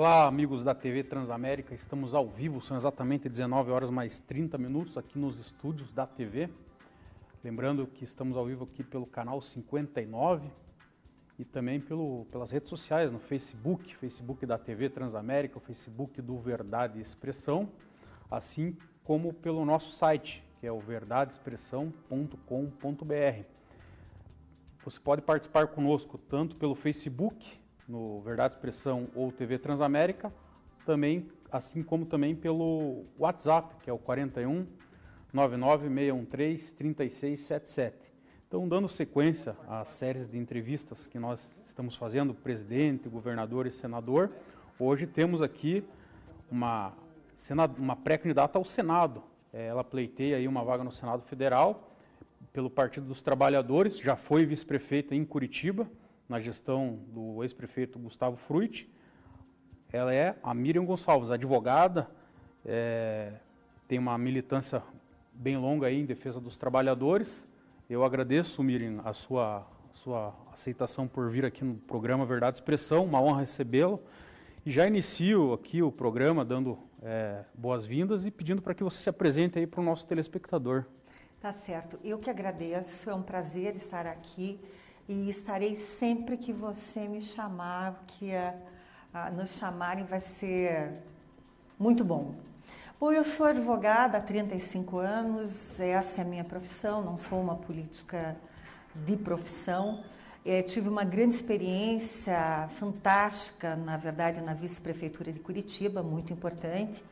Olá, amigos da TV Transamérica, estamos ao vivo, são exatamente 19 horas mais 30 minutos aqui nos estúdios da TV. Lembrando que estamos ao vivo aqui pelo canal 59 e também pelo, pelas redes sociais, no Facebook, Facebook da TV Transamérica, o Facebook do Verdade e Expressão, assim como pelo nosso site, que é o verdadeexpressão.com.br. Você pode participar conosco tanto pelo Facebook, no Verdade Expressão ou TV Transamérica, também, assim como também pelo WhatsApp, que é o 41 99613 3677. Então, dando sequência às séries de entrevistas que nós estamos fazendo, presidente, governador e senador, hoje temos aqui uma, uma pré-candidata ao Senado. É, ela pleiteia aí uma vaga no Senado Federal pelo Partido dos Trabalhadores, já foi vice-prefeita em Curitiba, na gestão do ex-prefeito Gustavo Fruit, ela é a Miriam Gonçalves, advogada, é, tem uma militância bem longa aí em defesa dos trabalhadores. Eu agradeço, Miriam, a sua, sua aceitação por vir aqui no programa Verdade e Expressão, uma honra recebê-lo. E já inicio aqui o programa dando é, boas-vindas e pedindo para que você se apresente aí para o nosso telespectador. Tá certo. Eu que agradeço, é um prazer estar aqui e estarei sempre que você me chamar, que a, a, nos chamarem vai ser muito bom. Bom, eu sou advogada há 35 anos, essa é a minha profissão, não sou uma política de profissão. É, tive uma grande experiência fantástica, na verdade, na vice-prefeitura de Curitiba, muito importante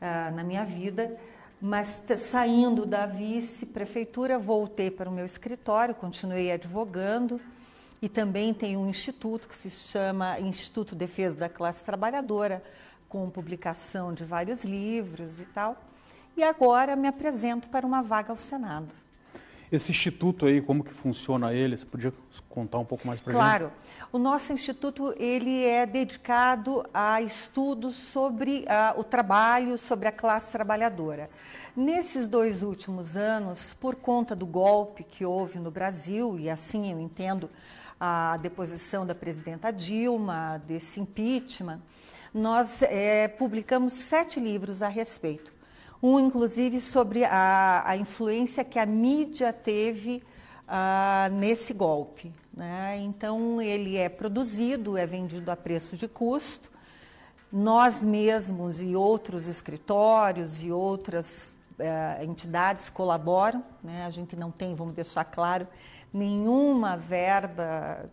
uh, na minha vida. Mas tá saindo da vice-prefeitura, voltei para o meu escritório, continuei advogando e também tenho um instituto que se chama Instituto Defesa da Classe Trabalhadora, com publicação de vários livros e tal. E agora me apresento para uma vaga ao Senado. Esse instituto aí, como que funciona ele? Você podia contar um pouco mais para claro. gente? Claro. O nosso instituto, ele é dedicado a estudos sobre o trabalho, sobre a classe trabalhadora. Nesses dois últimos anos, por conta do golpe que houve no Brasil, e assim eu entendo a deposição da presidenta Dilma, desse impeachment, nós é, publicamos sete livros a respeito um inclusive sobre a, a influência que a mídia teve ah, nesse golpe. Né? Então, ele é produzido, é vendido a preço de custo. Nós mesmos e outros escritórios e outras eh, entidades colaboram. Né? A gente não tem, vamos deixar claro, nenhuma verba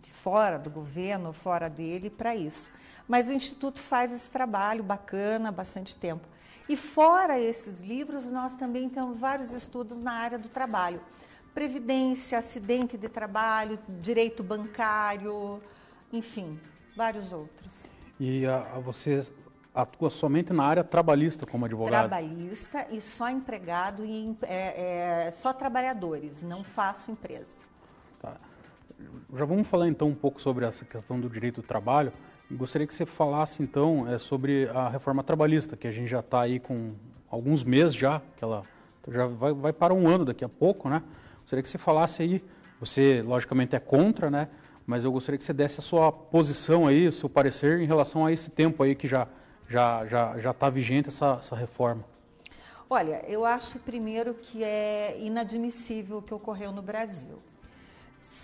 de fora do governo, fora dele, para isso. Mas o Instituto faz esse trabalho bacana há bastante tempo. E fora esses livros, nós também temos vários estudos na área do trabalho. Previdência, acidente de trabalho, direito bancário, enfim, vários outros. E a, ah, a ah, você atua somente na área trabalhista como advogado? Trabalhista e só empregado e é, é, só trabalhadores, não faço empresa. Tá. Já vamos falar então um pouco sobre essa questão do direito do trabalho. Gostaria que você falasse então é, sobre a reforma trabalhista, que a gente já está aí com alguns meses já, que ela já vai, vai, para um ano daqui a pouco, né? Gostaria que você falasse aí, você logicamente é contra, né? Mas eu gostaria que você desse a sua posição aí, o seu parecer em relação a esse tempo aí que já já já já está vigente essa, essa reforma. Olha, eu acho primeiro que é inadmissível o que ocorreu no Brasil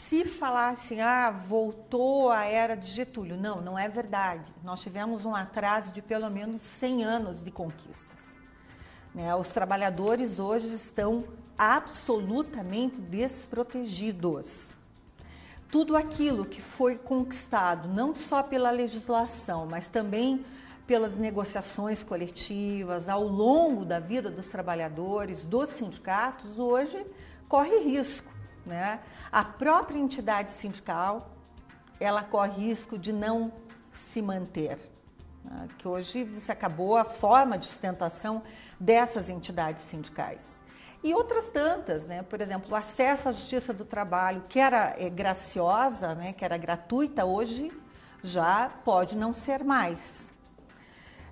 se falar assim, ah, voltou a era de Getúlio. Não, não é verdade. Nós tivemos um atraso de pelo menos 100 anos de conquistas. Né? Os trabalhadores hoje estão absolutamente desprotegidos. Tudo aquilo que foi conquistado, não só pela legislação, mas também pelas negociações coletivas, ao longo da vida dos trabalhadores, dos sindicatos, hoje corre risco. Né? A própria entidade sindical, ela corre risco de não se manter. Né? Que hoje se acabou a forma de sustentação dessas entidades sindicais. E outras tantas, né? por exemplo, o acesso à justiça do trabalho, que era é, graciosa, né? que era gratuita, hoje já pode não ser mais.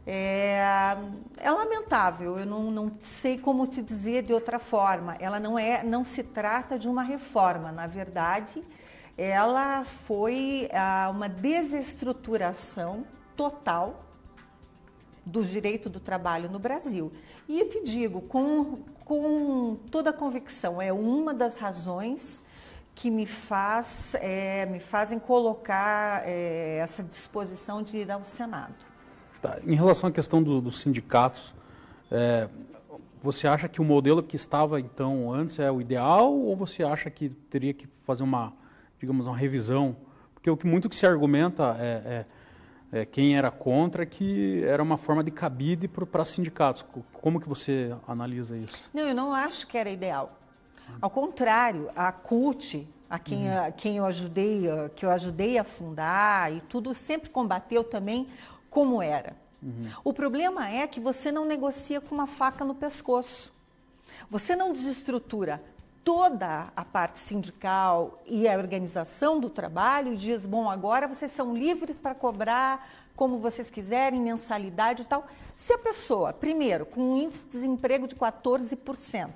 É, é lamentável, eu não, não sei como te dizer de outra forma. Ela não é, não se trata de uma reforma, na verdade, ela foi ah, uma desestruturação total do direito do trabalho no Brasil. E eu te digo, com, com toda a convicção, é uma das razões que me, faz, é, me fazem colocar é, essa disposição de ir ao Senado. Tá. Em relação à questão do, dos sindicatos, é, você acha que o modelo que estava então antes é o ideal ou você acha que teria que fazer uma, digamos, uma revisão? Porque o que muito que se argumenta é, é, é quem era contra que era uma forma de cabide para sindicatos. Como que você analisa isso? Não, eu não acho que era ideal. Ao contrário, a CUT, a quem, uhum. a quem eu ajudei, que eu ajudei a fundar e tudo, sempre combateu também como era. Uhum. O problema é que você não negocia com uma faca no pescoço. Você não desestrutura toda a parte sindical e a organização do trabalho e diz: bom, agora vocês são livres para cobrar como vocês quiserem, mensalidade e tal. Se a pessoa, primeiro, com um índice de desemprego de 14%,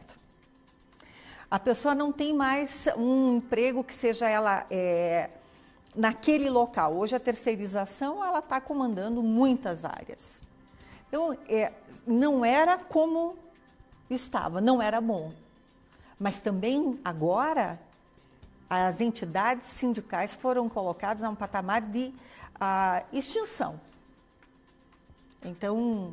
a pessoa não tem mais um emprego que seja ela. É, naquele local. Hoje a terceirização ela está comandando muitas áreas. Então, é, não era como estava, não era bom. Mas também agora as entidades sindicais foram colocadas a um patamar de a, extinção. Então,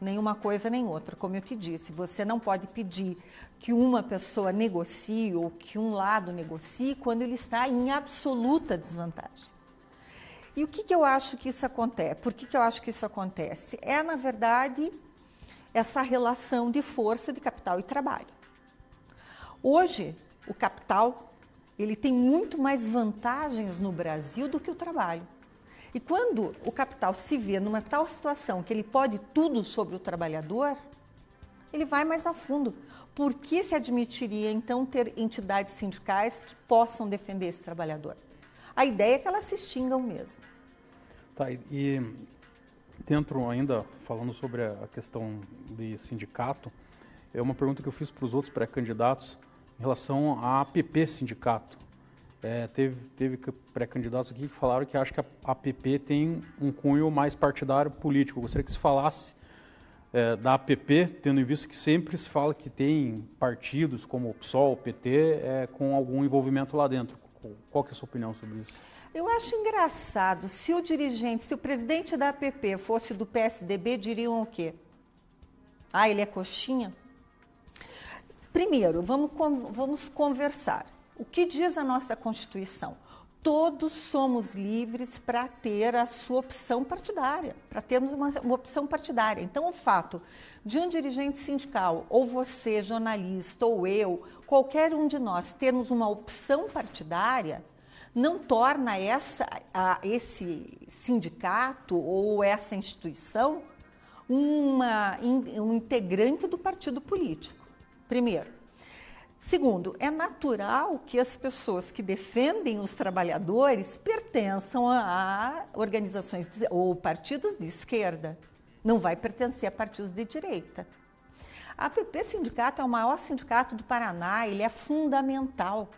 nenhuma coisa nem outra. Como eu te disse, você não pode pedir que uma pessoa negocie ou que um lado negocie quando ele está em absoluta desvantagem. E o que, que eu acho que isso acontece? Por que, que eu acho que isso acontece? É, na verdade, essa relação de força de capital e trabalho. Hoje, o capital ele tem muito mais vantagens no Brasil do que o trabalho. E quando o capital se vê numa tal situação que ele pode tudo sobre o trabalhador, ele vai mais a fundo por que se admitiria então ter entidades sindicais que possam defender esse trabalhador? A ideia é que elas se extingam mesmo. Tá, e dentro ainda, falando sobre a questão de sindicato, é uma pergunta que eu fiz para os outros pré-candidatos em relação à APP sindicato. É, teve teve pré-candidatos aqui que falaram que acham que a APP tem um cunho mais partidário político. Eu gostaria que se falasse é, da APP, tendo em vista que sempre se fala que tem partidos como o PSOL, o PT, é, com algum envolvimento lá dentro. Qual que é a sua opinião sobre isso? Eu acho engraçado. Se o dirigente, se o presidente da APP fosse do PSDB, diriam o quê? Ah, ele é coxinha? Primeiro, vamos, vamos conversar. O que diz a nossa Constituição? todos somos livres para ter a sua opção partidária, para termos uma, uma, opção partidária. Então, o fato de um dirigente sindical, ou você, jornalista, ou eu, qualquer um de nós, termos uma opção partidária, não torna essa, a, esse sindicato ou essa instituição uma, um integrante do partido político. Primeiro. Segundo, é natural que as pessoas que defendem os trabalhadores pertençam a organizações de, ou partidos de esquerda, não vai pertencer a partidos de direita. A APP Sindicato é o maior sindicato do Paraná, ele é fundamental.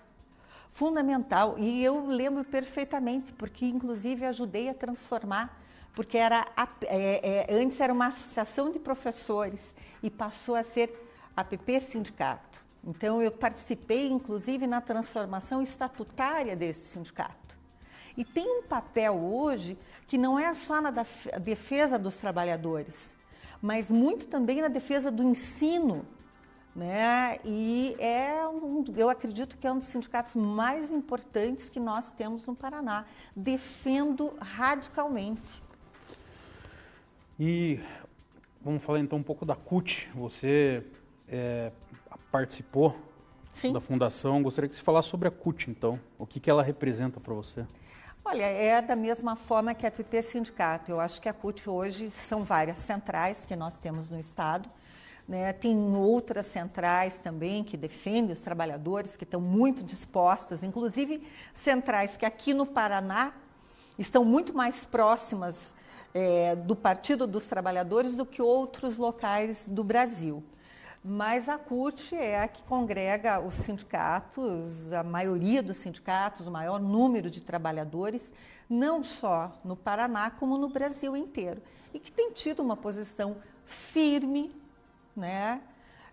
Fundamental, e eu lembro perfeitamente, porque inclusive ajudei a transformar porque era é, é, antes era uma associação de professores e passou a ser APP Sindicato. Então, eu participei, inclusive, na transformação estatutária desse sindicato. E tem um papel hoje que não é só na defesa dos trabalhadores, mas muito também na defesa do ensino. Né? E é um, eu acredito que é um dos sindicatos mais importantes que nós temos no Paraná. Defendo radicalmente. E vamos falar então um pouco da CUT. Você é, participou Sim. da fundação. Gostaria que você falasse sobre a CUT, então. O que, que ela representa para você? Olha, é da mesma forma que a PP Sindicato. Eu acho que a CUT hoje são várias centrais que nós temos no Estado. Né? Tem outras centrais também que defendem os trabalhadores, que estão muito dispostas, inclusive centrais que aqui no Paraná estão muito mais próximas é, do Partido dos Trabalhadores do que outros locais do Brasil. Mas a CUT é a que congrega os sindicatos, a maioria dos sindicatos, o maior número de trabalhadores, não só no Paraná, como no Brasil inteiro. E que tem tido uma posição firme, né,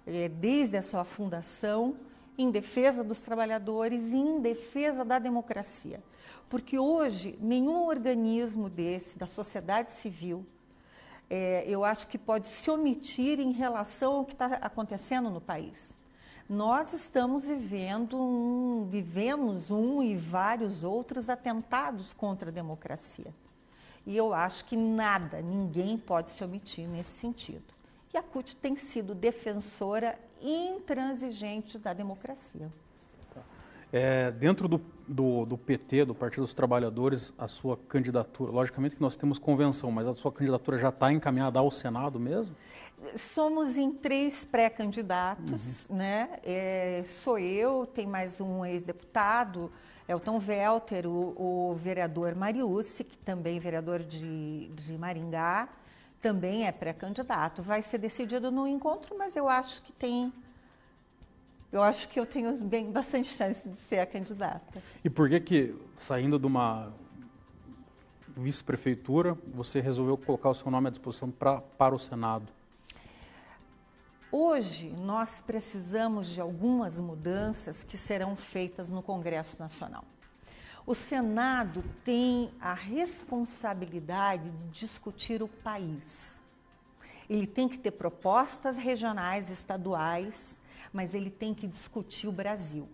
eh, desde a sua fundação, em defesa dos trabalhadores e em defesa da democracia. Porque hoje, nenhum organismo desse, da sociedade civil, é, eu acho que pode se omitir em relação ao que está acontecendo no país. Nós estamos vivendo um, vivemos um e vários outros atentados contra a democracia. E eu acho que nada, ninguém pode se omitir nesse sentido. E a CUT tem sido defensora intransigente da democracia. É, dentro do do, do PT, do Partido dos Trabalhadores, a sua candidatura? Logicamente que nós temos convenção, mas a sua candidatura já está encaminhada ao Senado mesmo? Somos em três pré-candidatos, uhum. né? É, sou eu, tem mais um ex-deputado, Elton Velter, o, o vereador Mariusse, que também é vereador de, de Maringá, também é pré-candidato. Vai ser decidido no encontro, mas eu acho que tem eu acho que eu tenho bem, bastante chance de ser a candidata. E por que que, saindo de uma vice-prefeitura, você resolveu colocar o seu nome à disposição pra, para o Senado? Hoje, nós precisamos de algumas mudanças que serão feitas no Congresso Nacional. O Senado tem a responsabilidade de discutir o país ele tem que ter propostas regionais, estaduais, mas ele tem que discutir o Brasil.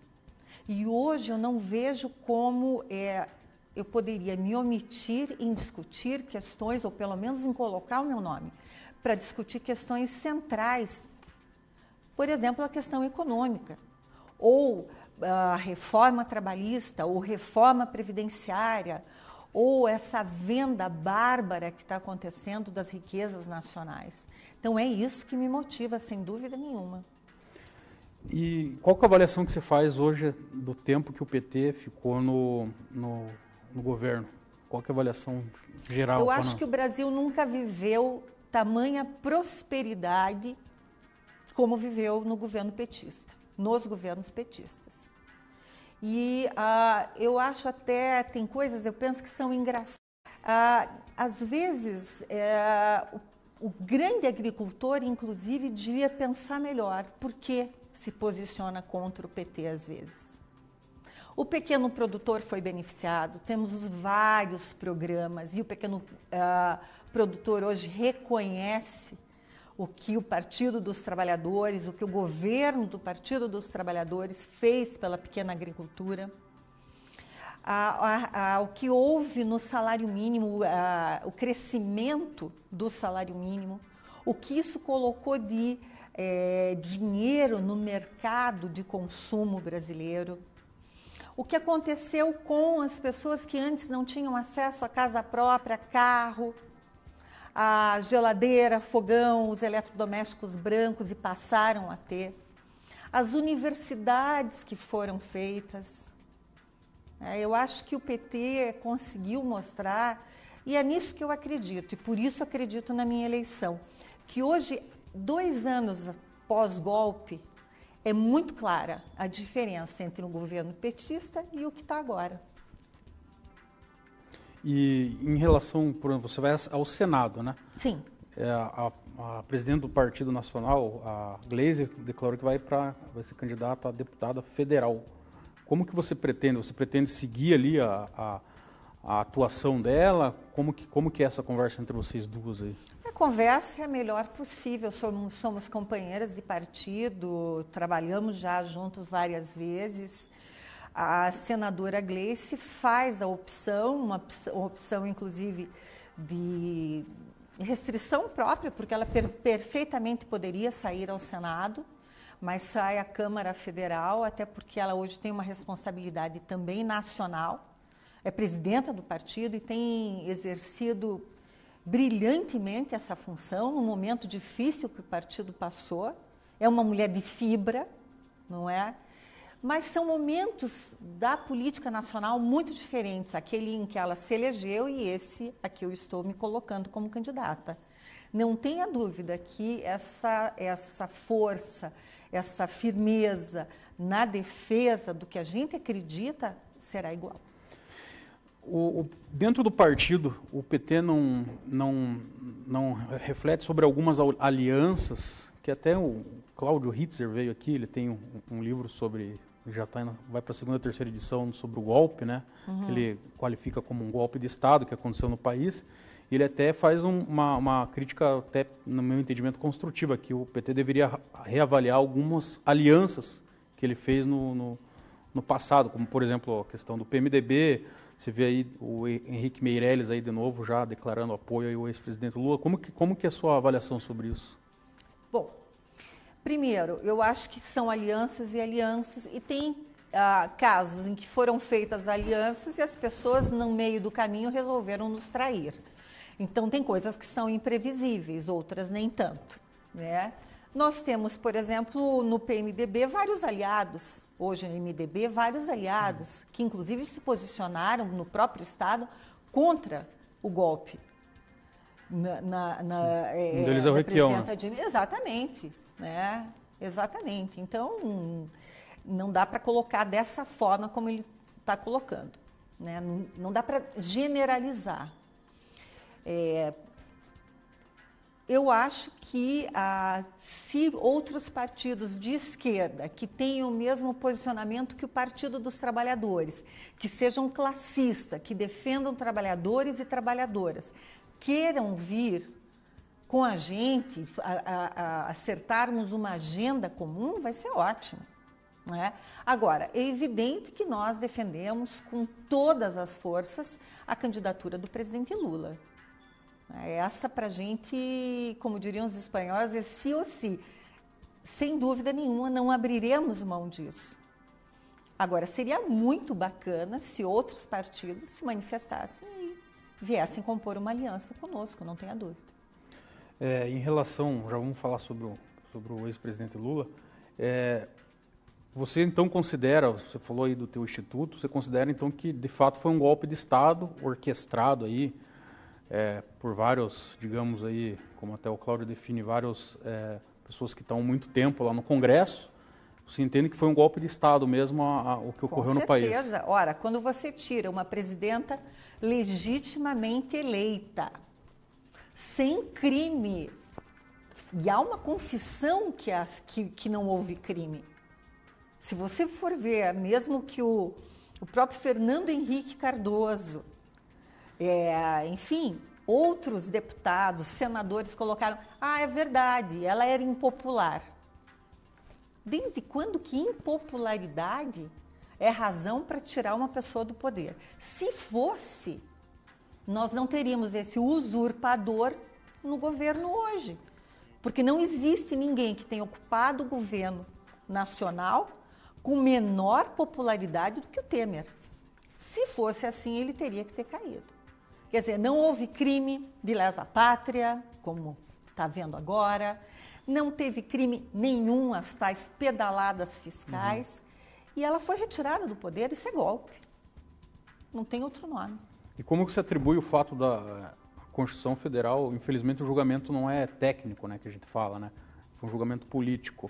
E hoje eu não vejo como é, eu poderia me omitir em discutir questões, ou pelo menos em colocar o meu nome, para discutir questões centrais. Por exemplo, a questão econômica, ou ah, a reforma trabalhista, ou reforma previdenciária, ou essa venda bárbara que está acontecendo das riquezas nacionais. Então é isso que me motiva, sem dúvida nenhuma. E qual é a avaliação que você faz hoje do tempo que o PT ficou no, no, no governo? Qual é a avaliação geral? Eu acho que o Brasil nunca viveu tamanha prosperidade como viveu no governo petista, nos governos petistas. E uh, eu acho até, tem coisas, eu penso que são engraçadas. Uh, às vezes, é, o, o grande agricultor, inclusive, devia pensar melhor por que se posiciona contra o PT às vezes. O pequeno produtor foi beneficiado, temos vários programas e o pequeno uh, produtor hoje reconhece o que o Partido dos Trabalhadores, o que o governo do Partido dos Trabalhadores fez pela pequena agricultura, a, a, a, o que houve no salário mínimo, o crescimento do salário mínimo, o que isso colocou de é, dinheiro no mercado de consumo brasileiro. O que aconteceu com as pessoas que antes não tinham acesso a casa própria, carro, a geladeira, fogão, os eletrodomésticos brancos e passaram a ter, as universidades que foram feitas. É, eu acho que o PT conseguiu mostrar, e é nisso que eu acredito, e por isso acredito na minha eleição, que hoje, dois anos pós-golpe, é muito clara a diferença entre um governo petista e o que está agora. E em relação, por exemplo, você vai ao Senado, né? Sim. É, a, a, presidente do Partido Nacional, a Glazer, declarou que vai, pra, vai ser candidata a deputada federal. Como que você pretende? Você pretende seguir ali a, a, a atuação dela? Como que, como que é essa conversa entre vocês duas aí? A conversa é a melhor possível. Somos, somos companheiras de partido, trabalhamos já juntos várias vezes a senadora Gleice faz a opção, uma opção, inclusive de restrição própria, porque ela per perfeitamente poderia sair ao Senado, mas sai à Câmara Federal, até porque ela hoje tem uma responsabilidade também nacional, é presidenta do partido e tem exercido brilhantemente essa função no momento difícil que o partido passou. É uma mulher de fibra, não é? mas são momentos da política nacional muito diferentes, aquele em que ela se elegeu e esse a que eu estou me colocando como candidata. Não tenha dúvida que essa, essa força, essa firmeza na defesa do que a gente acredita será igual. O, o, dentro do partido, o PT não, não, não reflete sobre algumas alianças que até o Cláudio Hitzer veio aqui, ele tem um, um livro sobre já tá indo, vai para a segunda, terceira edição sobre o golpe, né? Uhum. Ele qualifica como um golpe de Estado que aconteceu no país. Ele até faz um, uma, uma, crítica, até no meu entendimento, construtiva, que o PT deveria reavaliar algumas alianças que ele fez no, no, no passado, como, por exemplo, a questão do PMDB. Você vê aí o Henrique Meirelles aí de novo já declarando apoio ao ex-presidente Lula. Como que, como que é a sua avaliação sobre isso? Bom, Primeiro, eu acho que são alianças e alianças, e tem ah, casos em que foram feitas alianças e as pessoas, no meio do caminho, resolveram nos trair. Então, tem coisas que são imprevisíveis, outras nem tanto. Né? Nós temos, por exemplo, no PMDB, vários aliados, hoje no MDB, vários aliados, hum. que inclusive se posicionaram no próprio Estado contra o golpe. Na, na, na, é, um deles é o Requião. Né? Exatamente né? Exatamente. Então, não dá para colocar dessa forma como ele está colocando, né? Não, não dá para generalizar. É, eu acho que ah, se outros partidos de esquerda que tenham o mesmo posicionamento que o Partido dos Trabalhadores, que sejam classistas, que defendam trabalhadores e trabalhadoras, queiram vir com a gente, a, a, acertarmos uma agenda comum, vai ser ótimo. Né? Agora, é evidente que nós defendemos com todas as forças a candidatura do presidente Lula. É, essa para a gente, como diriam os espanhóis, é sim ou sim. Sem dúvida nenhuma, não abriremos mão disso. Agora, seria muito bacana se outros partidos se manifestassem e viessem compor uma aliança conosco, não tenha dúvida. É, em relação, já vamos falar sobre o, sobre o ex-presidente Lula, é, você então considera, você falou aí do teu instituto, você considera então que de fato foi um golpe de Estado orquestrado aí é, por vários, digamos aí, como até o Cláudio define, várias é, pessoas que estão muito tempo lá no Congresso, você entende que foi um golpe de Estado mesmo a, a, o que ocorreu no país? Com certeza. Ora, quando você tira uma presidenta legitimamente eleita, sem crime. E há uma confissão que, as, que, que não houve crime. Se você for ver, é mesmo que o, o próprio Fernando Henrique Cardoso, é, enfim, outros deputados, senadores colocaram: ah, é verdade, ela era impopular. Desde quando que impopularidade é razão para tirar uma pessoa do poder? Se fosse, nós não teríamos esse usurpador no governo hoje. Porque não existe ninguém que tenha ocupado o governo nacional com menor popularidade do que o Temer. Se fosse assim, ele teria que ter caído. Quer dizer, não houve crime de lesa pátria, como está vendo agora, não teve crime nenhum as tais pedaladas fiscais, uhum. e ela foi retirada do poder, isso é golpe. Não tem outro nome. E como que se atribui o fato da eh, Constituição Federal, infelizmente o julgamento não é técnico, né, que a gente fala, né? É um julgamento político.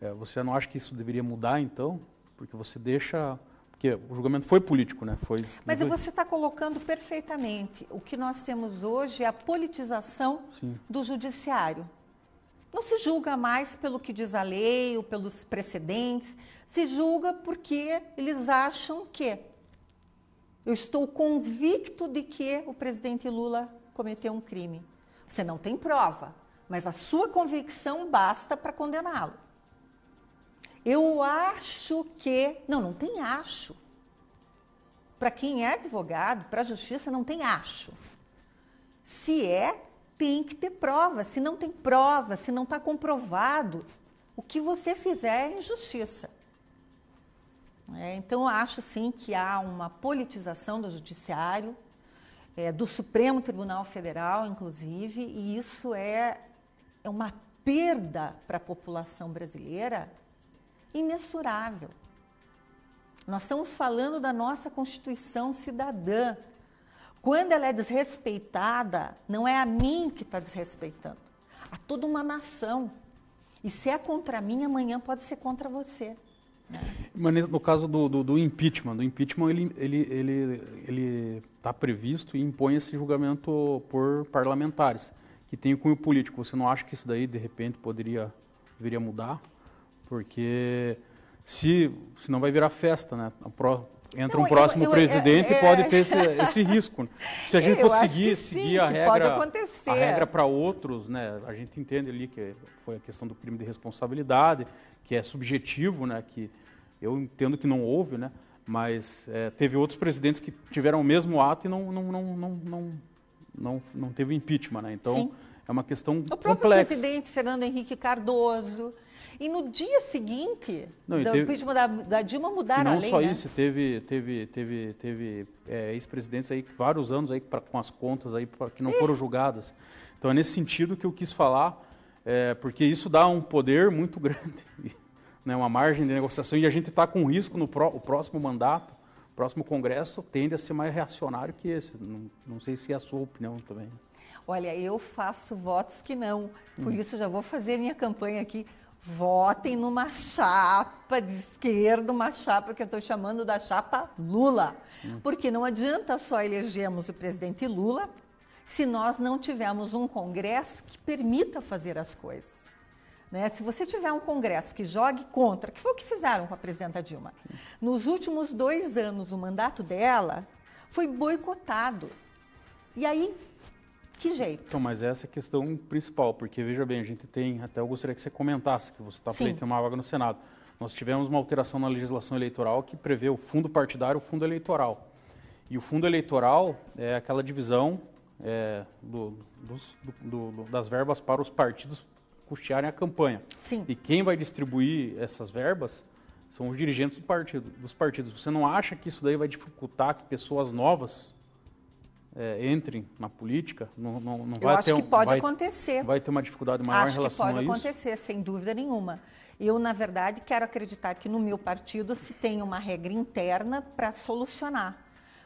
É, você não acha que isso deveria mudar, então? Porque você deixa... Porque o julgamento foi político, né? Foi... Mas você está colocando perfeitamente. O que nós temos hoje é a politização Sim. do judiciário. Não se julga mais pelo que diz a lei ou pelos precedentes, se julga porque eles acham que eu estou convicto de que o presidente Lula cometeu um crime. Você não tem prova, mas a sua convicção basta para condená-lo. Eu acho que. Não, não tem acho. Para quem é advogado, para a justiça, não tem acho. Se é, tem que ter prova. Se não tem prova, se não está comprovado, o que você fizer é injustiça. É, então, acho sim que há uma politização do judiciário, é, do Supremo Tribunal Federal, inclusive, e isso é, é uma perda para a população brasileira imensurável. Nós estamos falando da nossa Constituição cidadã. Quando ela é desrespeitada, não é a mim que está desrespeitando, a toda uma nação. E se é contra mim, amanhã pode ser contra você. Mas no caso do, do, do, impeachment, do impeachment ele ele ele ele está previsto e impõe esse julgamento por parlamentares que tem o cunho político. Você não acha que isso daí de repente poderia deveria mudar? Porque se senão vai virar festa, né? Pro, entra não, um próximo eu, eu, é, presidente eu, e é, pode é. ter esse, esse risco. Se a gente for seguir, sim, seguir a regra, a regra para outros, né? A gente entende ali que foi a questão do crime de responsabilidade, que é subjetivo, né? Que eu entendo que não houve, né? mas é, teve outros presidentes que tiveram o mesmo ato e não, não, não, não, não, não, não teve impeachment. Né? Então, Sim. é uma questão complexa. O próprio complexa. presidente Fernando Henrique Cardoso. E no dia seguinte não, do teve, impeachment da, da, Dilma mudaram a lei, Não só né? isso, teve, teve, teve, teve é, ex-presidentes aí vários anos aí pra, com as contas aí pra, que não foram julgadas. Então é nesse sentido que eu quis falar, é, porque isso dá um poder muito grande né, uma margem de negociação, e a gente está com risco no pró, próximo mandato, o próximo Congresso, tende a ser mais reacionário que esse. Não, não sei se é a sua opinião também. Olha, eu faço votos que não, por hum. isso já vou fazer minha campanha aqui. Votem numa chapa de esquerda, uma chapa que eu estou chamando da chapa Lula. Hum. Porque não adianta só elegermos o presidente Lula se nós não tivermos um Congresso que permita fazer as coisas. Né? Se você tiver um Congresso que jogue contra, que foi o que fizeram com a presidenta Dilma, nos últimos dois anos o mandato dela foi boicotado. E aí, que jeito? Então, mas essa é a questão principal, porque veja bem, a gente tem, até eu gostaria que você comentasse, que você está frente a uma vaga no Senado. Nós tivemos uma alteração na legislação eleitoral que prevê o fundo partidário e o fundo eleitoral. E o fundo eleitoral é aquela divisão é, do, do, do, das verbas para os partidos custearem é a campanha. Sim. E quem vai distribuir essas verbas são os dirigentes do partido, dos partidos. Você não acha que isso daí vai dificultar que pessoas novas é, entrem na política? Não, não, não Eu acho ter que pode vai, acontecer. Vai ter uma dificuldade maior acho em relação a isso? Acho que pode acontecer, sem dúvida nenhuma. Eu, na verdade, quero acreditar que no meu partido se tem uma regra interna para solucionar,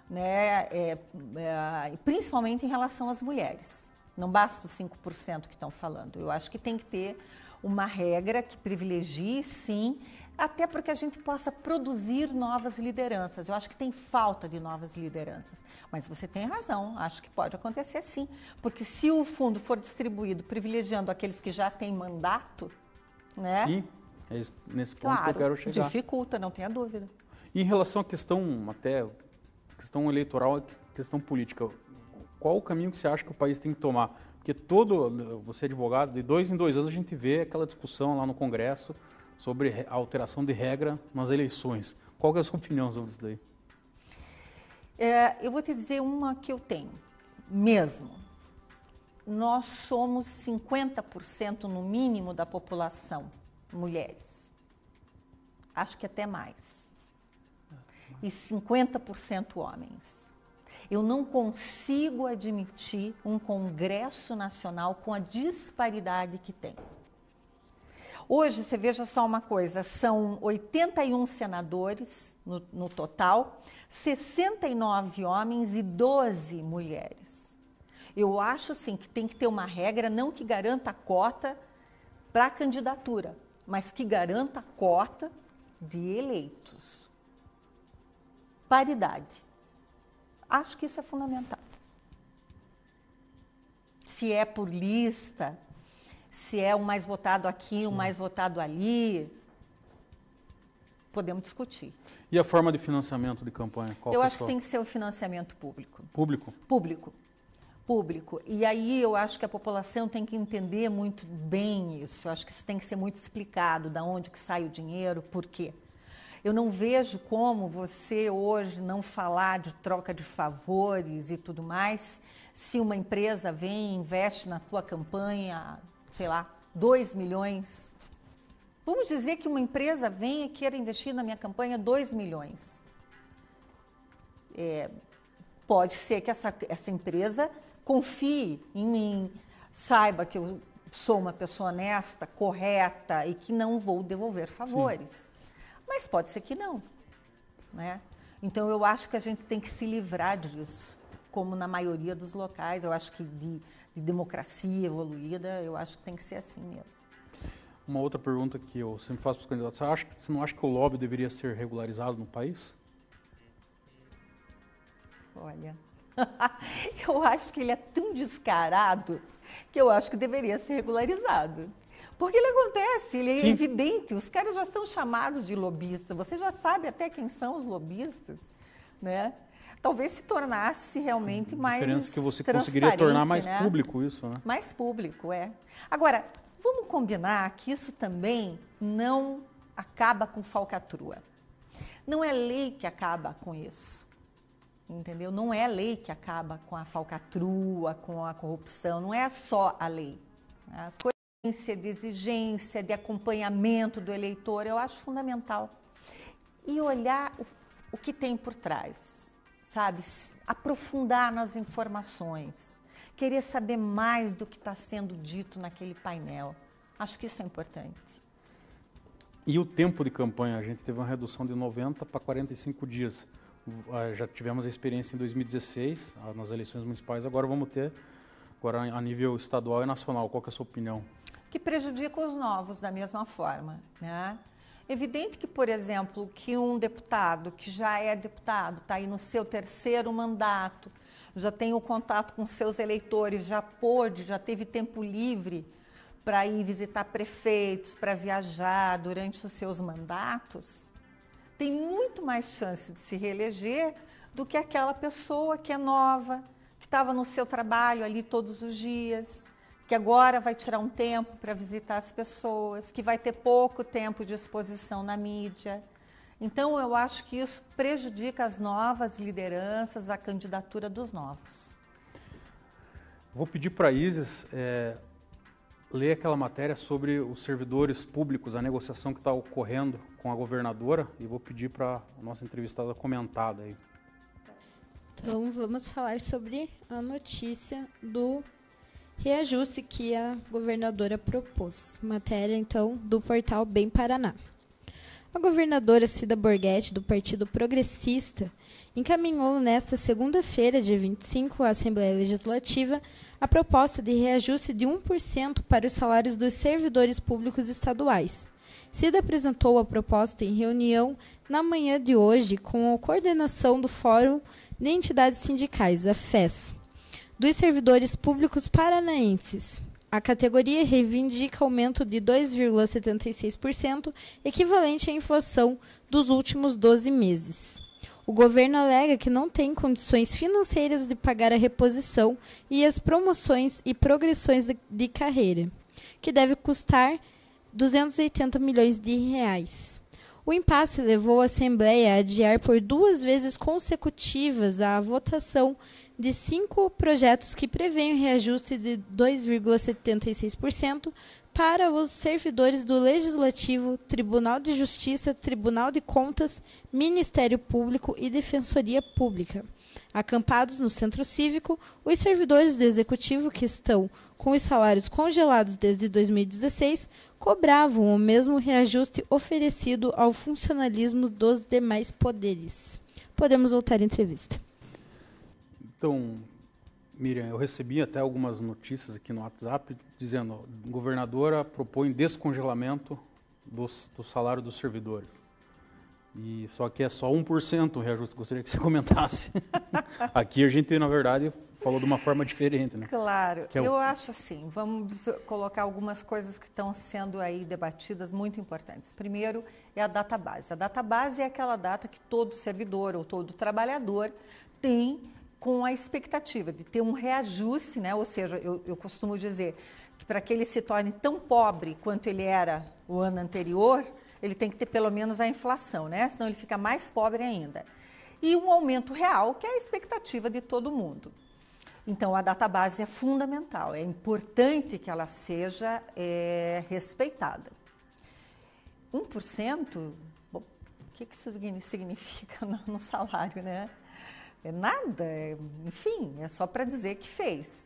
né? É, é, principalmente em relação às mulheres. Não basta os 5% que estão falando. Eu acho que tem que ter uma regra que privilegie, sim, até porque a gente possa produzir novas lideranças. Eu acho que tem falta de novas lideranças. Mas você tem razão, acho que pode acontecer sim. Porque se o fundo for distribuído privilegiando aqueles que já têm mandato, né? Sim, é nesse ponto claro, que eu quero chegar. Dificulta, não tenha dúvida. E em relação à questão, até questão eleitoral, questão política, qual o caminho que você acha que o país tem que tomar? Porque todo, você é advogado, de dois em dois anos a gente vê aquela discussão lá no Congresso sobre a alteração de regra nas eleições. Qual é a sua opinião sobre isso daí? É, eu vou te dizer uma que eu tenho, mesmo. Nós somos 50% no mínimo da população mulheres. Acho que até mais. E 50% homens. Eu não consigo admitir um Congresso Nacional com a disparidade que tem. Hoje, você veja só uma coisa: são 81 senadores no, no total, 69 homens e 12 mulheres. Eu acho sim que tem que ter uma regra, não que garanta a cota para a candidatura, mas que garanta a cota de eleitos. Paridade. Acho que isso é fundamental. Se é por lista, se é o mais votado aqui, Sim. o mais votado ali, podemos discutir. E a forma de financiamento de campanha? Qual eu é acho que tem que ser o financiamento público. Público? Público. Público. E aí eu acho que a população tem que entender muito bem isso. Eu acho que isso tem que ser muito explicado, da onde que sai o dinheiro, por quê. Eu não vejo como você hoje não falar de troca de favores e tudo mais, se uma empresa vem e investe na tua campanha, sei lá, 2 milhões. Vamos dizer que uma empresa vem e queira investir na minha campanha 2 milhões. É, pode ser que essa, essa empresa confie em mim, saiba que eu sou uma pessoa honesta, correta e que não vou devolver favores. Sim. Mas pode ser que não. Né? Então eu acho que a gente tem que se livrar disso, como na maioria dos locais. Eu acho que de, de democracia evoluída, eu acho que tem que ser assim mesmo. Uma outra pergunta que eu sempre faço para os candidatos: você, acha, você não acha que o lobby deveria ser regularizado no país? Olha, eu acho que ele é tão descarado que eu acho que deveria ser regularizado. Porque ele acontece, ele é Sim. é evidente. Os caras já são chamados de lobistas. Você já sabe até quem são os lobistas, né? Talvez se tornasse realmente mais diferença que você conseguiria tornar mais né? público isso, né? Mais público, é. Agora, vamos combinar que isso também não acaba com falcatrua. Não é lei que acaba com isso entendeu? Não é a lei que acaba com a falcatrua, com a corrupção, não é só a lei. Né? As coisas de exigência, de acompanhamento do eleitor, eu acho fundamental. E olhar o, o que tem por trás, sabe? Aprofundar nas informações, querer saber mais do que está sendo dito naquele painel. Acho que isso é importante. E o tempo de campanha? A gente teve uma redução de 90 para 45 dias. Ah, já tivemos a experiência em 2016, ah, nas eleições municipais, agora vamos ter Agora, a nível estadual e nacional, qual é a sua opinião? Que prejudica os novos da mesma forma, né? Evidente que, por exemplo, que um deputado que já é deputado, está aí no seu terceiro mandato, já tem o contato com seus eleitores, já pôde, já teve tempo livre para ir visitar prefeitos, para viajar durante os seus mandatos, tem muito mais chance de se reeleger do que aquela pessoa que é nova, estava no seu trabalho ali todos os dias, que agora vai tirar um tempo para visitar as pessoas, que vai ter pouco tempo de exposição na mídia. Então, eu acho que isso prejudica as novas lideranças, a candidatura dos novos. Vou pedir para a Isis é, ler aquela matéria sobre os servidores públicos, a negociação que está ocorrendo com a governadora, e vou pedir para a nossa entrevistada comentar daí então vamos falar sobre a notícia do reajuste que a governadora propôs. Matéria então do portal Bem Paraná. A governadora Cida Borghetti, do Partido Progressista, encaminhou nesta segunda-feira, dia 25, à Assembleia Legislativa a proposta de reajuste de 1% para os salários dos servidores públicos estaduais. Cida apresentou a proposta em reunião na manhã de hoje com a coordenação do Fórum de entidades sindicais, a FES, dos servidores públicos paranaenses. A categoria reivindica aumento de 2,76%, equivalente à inflação dos últimos 12 meses. O governo alega que não tem condições financeiras de pagar a reposição e as promoções e progressões de, de carreira, que deve custar 280 milhões de reais. O impasse levou a Assembleia a adiar por duas vezes consecutivas a votação de cinco projetos que prevêem reajuste de 2,76% para os servidores do Legislativo, Tribunal de Justiça, Tribunal de Contas, Ministério Público e Defensoria Pública. Acampados no Centro Cívico, os servidores do Executivo que estão com os salários congelados desde 2016 cobravam o mesmo reajuste oferecido ao funcionalismo dos demais poderes. Podemos voltar à entrevista. Então, Miriam, eu recebi até algumas notícias aqui no WhatsApp dizendo: governadora propõe descongelamento dos, do salário dos servidores. E só que é só 1% o reajuste. Gostaria que você comentasse. aqui a gente, na verdade, falou de uma forma diferente, né? Claro. É o... Eu acho assim, vamos colocar algumas coisas que estão sendo aí debatidas muito importantes. Primeiro é a database. A database é aquela data que todo servidor ou todo trabalhador tem com a expectativa de ter um reajuste, né? Ou seja, eu, eu costumo dizer que para que ele se torne tão pobre quanto ele era o ano anterior, ele tem que ter pelo menos a inflação, né? Senão ele fica mais pobre ainda. E um aumento real, que é a expectativa de todo mundo. Então, a database é fundamental, é importante que ela seja é, respeitada. 1%, bom, o que, que isso significa no, no salário, né? É nada, é, enfim, é só para dizer que fez.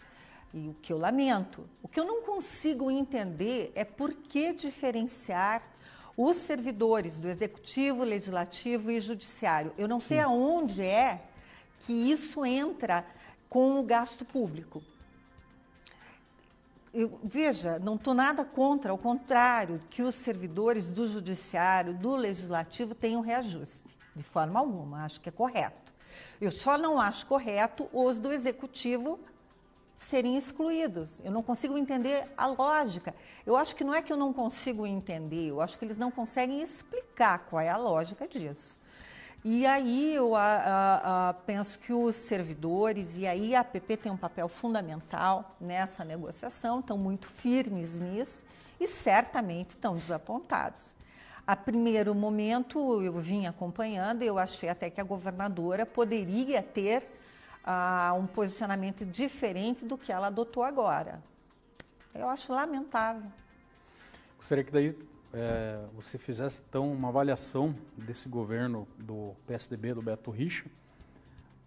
E o que eu lamento, o que eu não consigo entender é por que diferenciar os servidores do executivo, legislativo e judiciário. Eu não sei aonde é que isso entra com o gasto público. Eu, veja, não estou nada contra, ao contrário, que os servidores do Judiciário, do Legislativo tenham reajuste, de forma alguma, acho que é correto. Eu só não acho correto os do Executivo serem excluídos. Eu não consigo entender a lógica. Eu acho que não é que eu não consigo entender, eu acho que eles não conseguem explicar qual é a lógica disso. E aí eu a, a, a, penso que os servidores e aí a APP tem um papel fundamental nessa negociação, estão muito firmes nisso e certamente estão desapontados. A primeiro momento eu vim acompanhando, eu achei até que a governadora poderia ter ah, um posicionamento diferente do que ela adotou agora. Eu acho lamentável. Gostaria que daí é, você fizesse então uma avaliação desse governo do PSDB, do Beto Richa,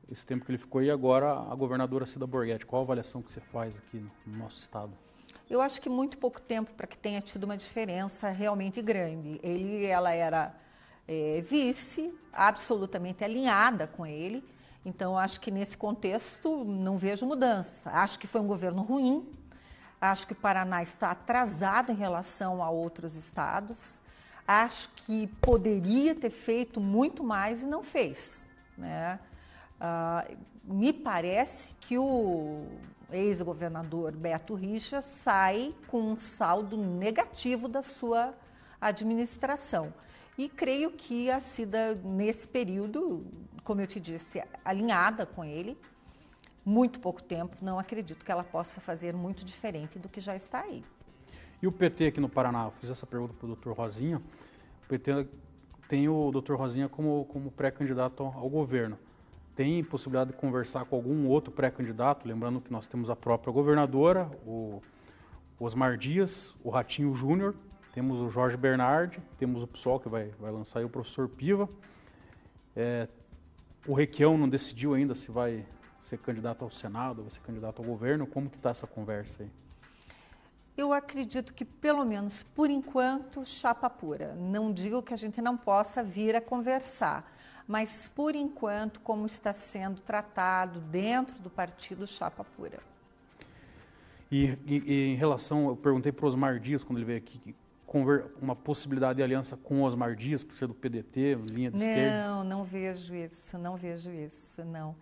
esse tempo que ele ficou e agora a governadora Cida Borghetti. Qual a avaliação que você faz aqui no nosso estado? Eu acho que muito pouco tempo para que tenha tido uma diferença realmente grande. Ele, ela era é, vice, absolutamente alinhada com ele. Então, acho que nesse contexto não vejo mudança. Acho que foi um governo ruim, Acho que o Paraná está atrasado em relação a outros estados. Acho que poderia ter feito muito mais e não fez. Né? Uh, me parece que o ex-governador Beto Richa sai com um saldo negativo da sua administração. E creio que a Cida, nesse período, como eu te disse, alinhada com ele, muito pouco tempo, não acredito que ela possa fazer muito diferente do que já está aí. E o PT aqui no Paraná, eu fiz essa pergunta para o doutor Rosinha, o PT tem o doutor Rosinha como, como pré-candidato ao governo. Tem possibilidade de conversar com algum outro pré-candidato, lembrando que nós temos a própria governadora, o Osmar Dias, o Ratinho Júnior, temos o Jorge Bernardi, temos o PSOL que vai, vai lançar aí o professor Piva. É, o Requião não decidiu ainda se vai ser candidato ao Senado, você candidato ao governo? Como que está essa conversa aí? Eu acredito que, pelo menos por enquanto, chapa pura. Não digo que a gente não possa vir a conversar, mas por enquanto, como está sendo tratado dentro do partido, chapa pura. E, e, e em relação, eu perguntei para o Osmar Dias, quando ele veio aqui, uma possibilidade de aliança com Osmar Dias, por ser do PDT, linha de não, esquerda? Não, não vejo isso, não vejo isso, não.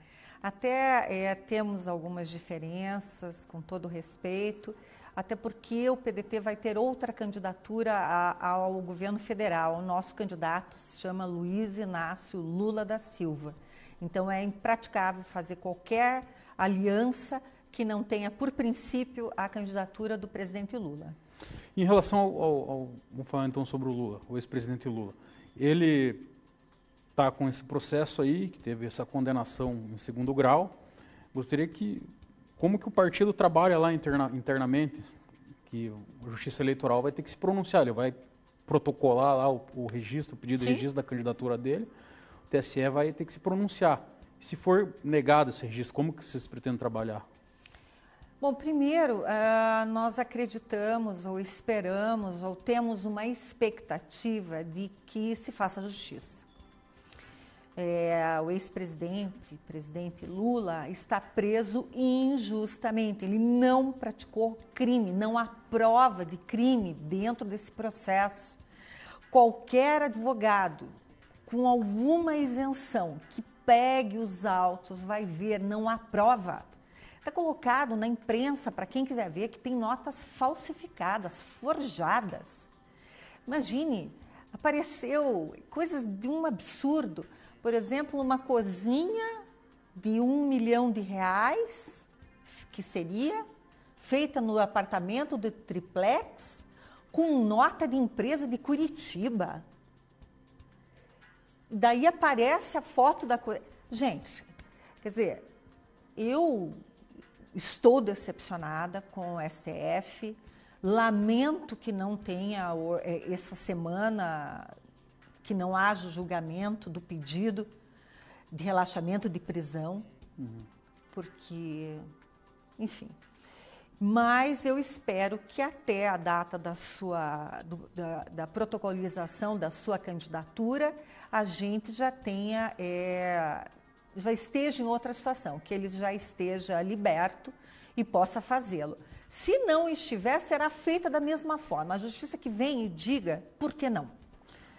Até é, temos algumas diferenças, com todo respeito, até porque o PDT vai ter outra candidatura a, ao governo federal. O nosso candidato se chama Luiz Inácio Lula da Silva. Então é impraticável fazer qualquer aliança que não tenha por princípio a candidatura do presidente Lula. Em relação ao, ao, ao vamos falar então sobre o Lula, o ex-presidente Lula, ele está com esse processo aí, que teve essa condenação em segundo grau. Gostaria que, como que o partido trabalha lá interna, internamente, que a Justiça Eleitoral vai ter que se pronunciar, ele vai protocolar lá o, o registro, o pedido Sim. de registro da candidatura dele, o TSE vai ter que se pronunciar. se for negado esse registro, como que vocês pretendem trabalhar? Bom, primeiro, uh, nós acreditamos ou esperamos ou temos uma expectativa de que se faça justiça é, o ex-presidente, presidente Lula, está preso injustamente. Ele não praticou crime, não há prova de crime dentro desse processo. Qualquer advogado com alguma isenção que pegue os autos vai ver, não há prova. Está colocado na imprensa, para quem quiser ver, que tem notas falsificadas, forjadas. Imagine, apareceu coisas de um absurdo por exemplo, uma cozinha de um milhão de reais, que seria feita no apartamento do triplex, com nota de empresa de Curitiba. Daí aparece a foto da coisa. Gente, quer dizer, eu estou decepcionada com o STF, lamento que não tenha eh, essa semana que não haja o julgamento do pedido de relaxamento de prisão, uhum. porque, enfim. Mas eu espero que até a data da sua do, da, da, protocolização da sua candidatura a gente já tenha é, já esteja em outra situação, que ele já esteja liberto e possa fazê-lo. Se não estiver, será feita da mesma forma. A justiça que vem e diga por que não.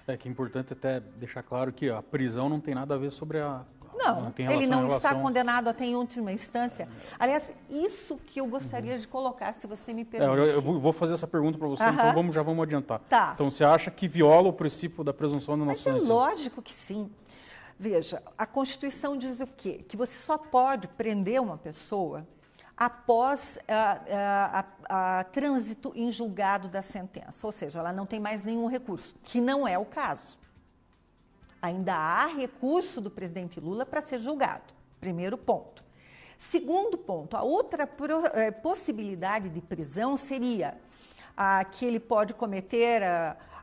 É que é importante até deixar claro que a prisão não tem nada a ver sobre a. Não, não ele não relação... está condenado até em última instância. Aliás, isso que eu gostaria uhum. de colocar, se você me permite. É, eu, eu, vou fazer essa pergunta para você, uhum. então vamos, já vamos adiantar. Tá. Então, você acha que viola o princípio da presunção da inocência? é lógico que sim. Veja, a Constituição diz o quê? Que você só pode prender uma pessoa após a, ah, ah, a, a, trânsito em julgado da sentença, ou seja, ela não tem mais nenhum recurso, que não é o caso. Ainda há recurso do presidente Lula para ser julgado, primeiro ponto. Segundo ponto, a outra eh, possibilidade de prisão seria a, ah, que ele pode cometer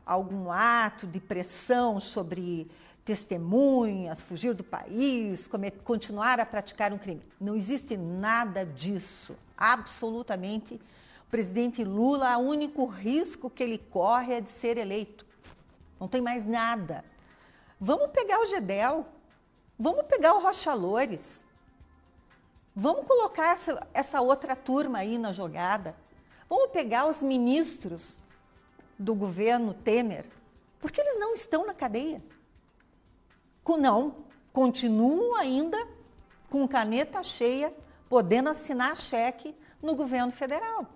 algum ato de pressão sobre testemunhas, fugir do país, continuar a praticar um crime. Não existe nada disso. Absolutamente. O presidente Lula, o único risco que ele corre é de ser eleito. Não tem mais nada. Vamos pegar o Gedel, vamos pegar o Rocha Lores vamos colocar essa, essa outra turma aí na jogada, vamos pegar os ministros do governo Temer, porque eles não estão na cadeia. Não, continuo ainda com caneta cheia, podendo assinar cheque no governo federal.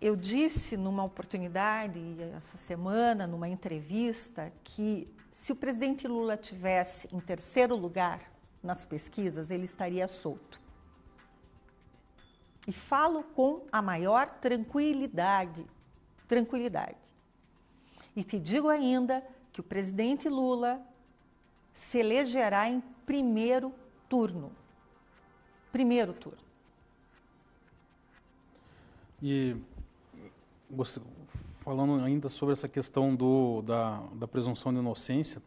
Eu disse numa oportunidade, essa semana, numa entrevista, que se o presidente Lula tivesse em terceiro lugar nas pesquisas, ele estaria solto. E falo com a maior tranquilidade, tranquilidade. E te digo ainda que o presidente Lula se elegerá em primeiro turno. Primeiro turno. E falando ainda sobre essa questão do, da, da presunção de inocência,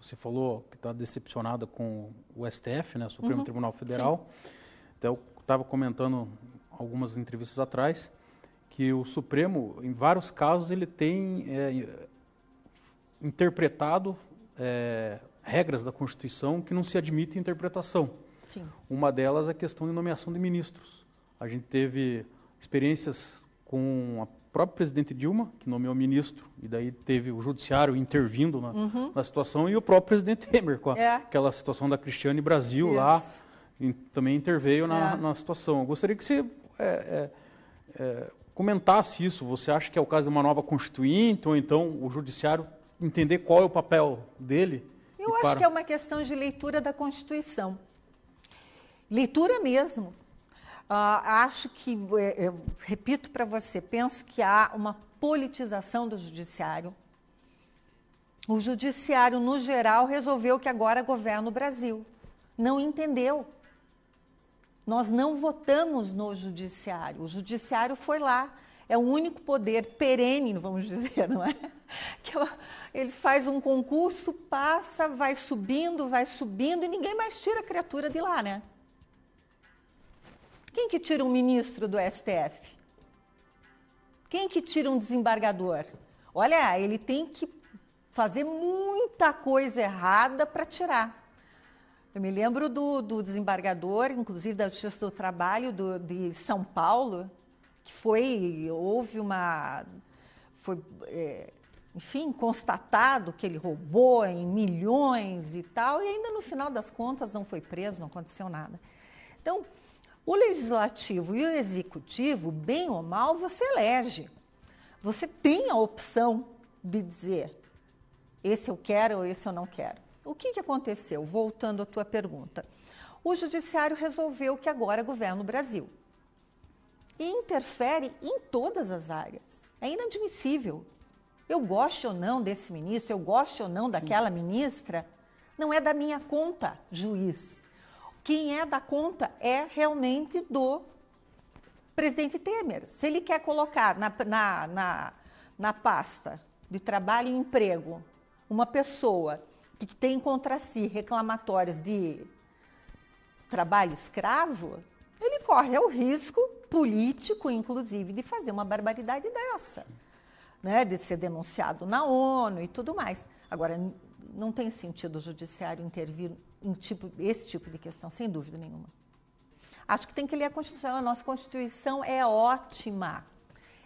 você falou que está decepcionada com o STF, né, Supremo uhum. Tribunal Federal. Sim. eu estava comentando algumas entrevistas atrás que o Supremo, em vários casos, ele tem é, interpretado é, regras da Constituição que não se admite interpretação. Sim. Uma delas é a questão de nomeação de ministros. A gente teve experiências com a própria presidente Dilma, que nomeou ministro, e daí teve o judiciário intervindo na, uhum. na situação, e o próprio presidente Temer, com a, é. aquela situação da Cristiane Brasil Isso. lá, também interveio na, é. na, situação. Eu gostaria que você é, é, é, comentasse isso. Você acha que é o caso de uma nova constituinte, ou então o judiciário entender qual é o papel dele? Eu acho para... que é uma questão de leitura da Constituição. Leitura mesmo. Ah, acho que, é, é, repito para você, penso que há uma politização do judiciário. O judiciário, no geral, resolveu que agora governa o Brasil. Não entendeu. Nós não votamos no judiciário. O judiciário foi lá, é o único poder perene, vamos dizer, não é? Que é ele faz um concurso, passa, vai subindo, vai subindo e ninguém mais tira a criatura de lá, né? Quem que tira um ministro do STF? Quem que tira um desembargador? Olha, ele tem que fazer muita coisa errada para tirar. Eu me lembro do, do, desembargador, inclusive da Justiça do Trabalho do, de São Paulo, que foi, houve uma, foi, é, enfim, constatado que ele roubou em milhões e tal, e ainda no final das contas não foi preso, não aconteceu nada. Então, o legislativo e o executivo, bem ou mal, você elege. Você tem a opção de dizer esse eu quero ou esse eu não quero. O que, que aconteceu? Voltando à tua pergunta. O judiciário resolveu que agora governa o Brasil e interfere em todas as áreas. É inadmissível. Eu gosto ou não desse ministro, eu gosto ou não daquela ministra, não é da minha conta, juiz. Quem é da conta é realmente do presidente Temer. Se ele quer colocar na, na, na, na pasta de trabalho e emprego uma pessoa que tem contra si reclamatórias de trabalho escravo, ele corre o risco político, inclusive, de fazer uma barbaridade dessa, né? de ser denunciado na ONU e tudo mais. Agora, não tem sentido o judiciário intervir em tipo, esse tipo de questão, sem dúvida nenhuma. Acho que tem que ler a Constituição. A nossa Constituição é ótima.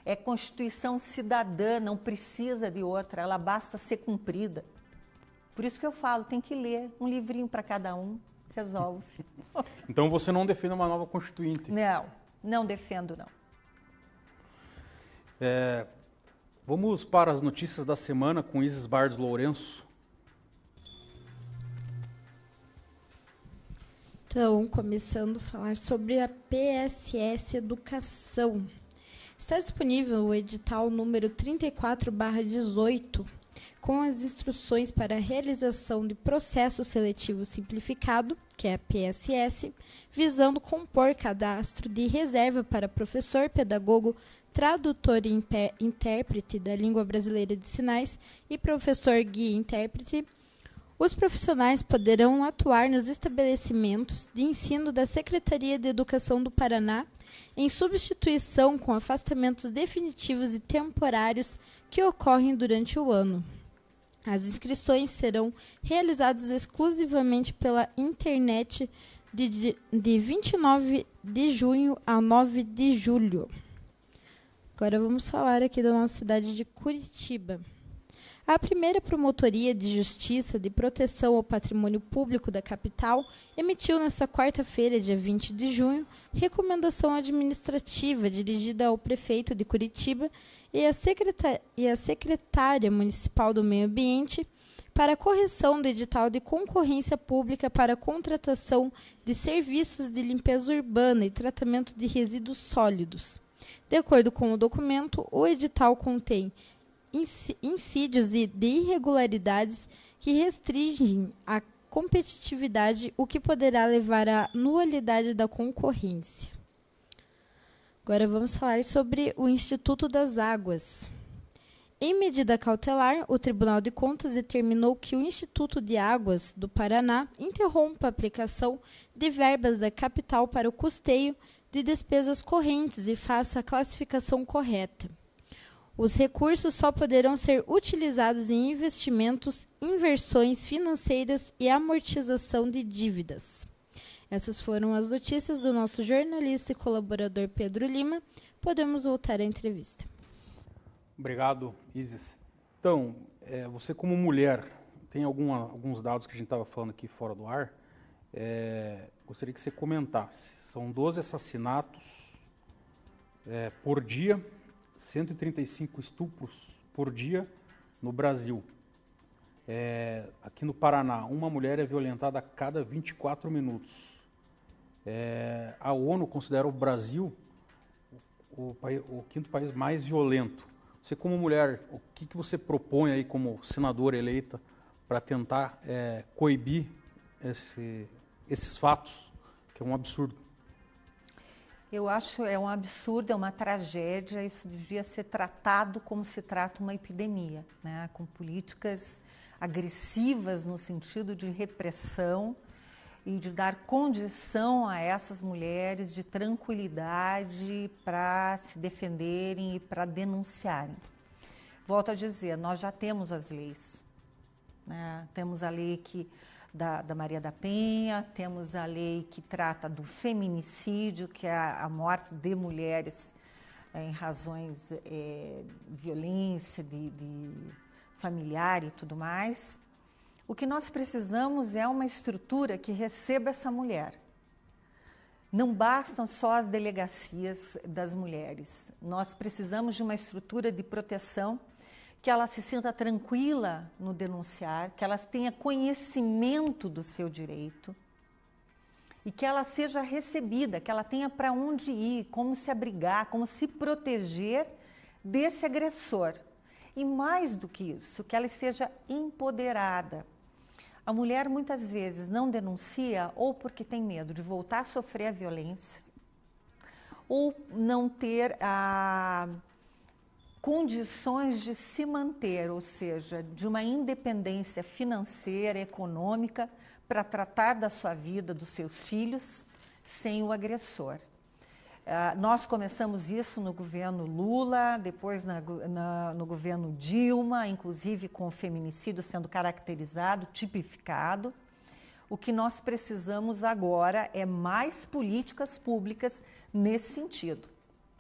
É Constituição cidadã, não precisa de outra, ela basta ser cumprida. Por isso que eu falo, tem que ler um livrinho para cada um, resolve. Então você não defende uma nova Constituinte? Não não defendo, não. É, vamos para as notícias da semana com Isis Bardos Lourenço. Então, começando a falar sobre a PSS Educação. Está disponível o edital número 34-18 com as instruções para a realização de processo seletivo simplificado, que é PSS, visando compor cadastro de reserva para professor, pedagogo, tradutor e intérprete da língua brasileira de sinais e professor guia intérprete. Os profissionais poderão atuar nos estabelecimentos de ensino da Secretaria de Educação do Paraná em substituição com afastamentos definitivos e temporários que ocorrem durante o ano. As inscrições serão realizadas exclusivamente pela internet de, de, de 29 de junho a 9 de julho. Agora vamos falar aqui da nossa cidade de Curitiba. A primeira Promotoria de Justiça de Proteção ao Patrimônio Público da capital emitiu nesta quarta-feira, dia 20 de junho, recomendação administrativa dirigida ao prefeito de Curitiba e à, secretar secretária municipal do Meio Ambiente para a correção do edital de concorrência pública para a contratação de serviços de limpeza urbana e tratamento de resíduos sólidos. De acordo com o documento, o edital contém incídios e de irregularidades que restringem a competitividade, o que poderá levar à nulidade da concorrência. Agora vamos falar sobre o Instituto das Águas. Em medida cautelar, o Tribunal de Contas determinou que o Instituto de Águas do Paraná interrompa a aplicação de verbas da capital para o custeio de despesas correntes e faça a classificação correta. Os recursos só poderão ser utilizados em investimentos, inversões financeiras e amortização de dívidas. Essas foram as notícias do nosso jornalista e colaborador Pedro Lima. Podemos voltar à entrevista. Obrigado, Isis. Então, é, você como mulher, tem alguma, alguns dados que a gente estava falando aqui fora do ar. É, gostaria que você comentasse. São 12 assassinatos é, por dia 135 estupros por dia no Brasil. É, aqui no Paraná, uma mulher é violentada a cada 24 minutos. É, a ONU considera o Brasil o, o, o, quinto país mais violento. Você, como mulher, o que, que você propõe aí como senadora eleita para tentar é, coibir esse, esses fatos, que é um absurdo? Eu acho é um absurdo, é uma tragédia. Isso devia ser tratado como se trata uma epidemia, né? com políticas agressivas no sentido de repressão e de dar condição a essas mulheres de tranquilidade para se defenderem e para denunciarem. Volto a dizer, nós já temos as leis. Né? Temos a lei que da, da, Maria da Penha, temos a lei que trata do feminicídio, que é a, a morte de mulheres é, em razões é, violência, de, de familiar e tudo mais. O que nós precisamos é uma estrutura que receba essa mulher. Não bastam só as delegacias das mulheres. Nós precisamos de uma estrutura de proteção que ela se sinta tranquila no denunciar, que ela tenha conhecimento do seu direito e que ela seja recebida, que ela tenha para onde ir, como se abrigar, como se proteger desse agressor. E mais do que isso, que ela seja empoderada. A mulher muitas vezes não denuncia ou porque tem medo de voltar a sofrer a violência, ou não ter a condições de se manter, ou seja, de uma independência financeira, econômica, para tratar da sua vida, dos seus filhos, sem o agressor. Uh, nós começamos isso no governo Lula, depois na, na, no governo Dilma, inclusive com o feminicídio sendo caracterizado, tipificado. O que nós precisamos agora é mais políticas públicas nesse sentido,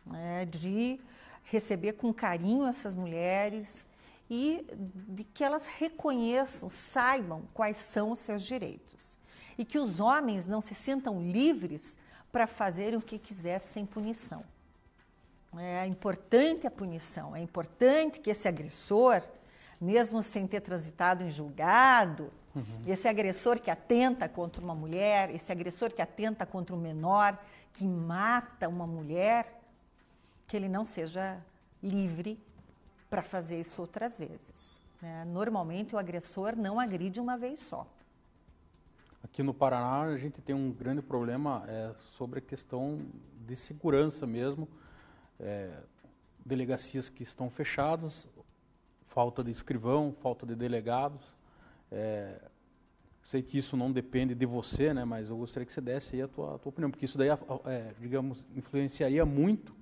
né, de receber com carinho essas mulheres e de que elas reconheçam, saibam quais são os seus direitos. E que os homens não se sintam livres para fazerem o que quiser sem punição. É importante a punição, é importante que esse agressor, mesmo sem ter transitado em julgado, uhum. esse agressor que atenta contra uma mulher, esse agressor que atenta contra um menor, que mata uma mulher, que ele não seja livre para fazer isso outras vezes. Né? Normalmente o agressor não agride uma vez só. Aqui no Paraná a gente tem um grande problema é, sobre a questão de segurança mesmo, é, delegacias que estão fechadas, falta de escrivão, falta de delegados. É, sei que isso não depende de você, né? Mas eu gostaria que você desse aí a tua, a tua opinião, porque isso daí, é, digamos, influenciaria muito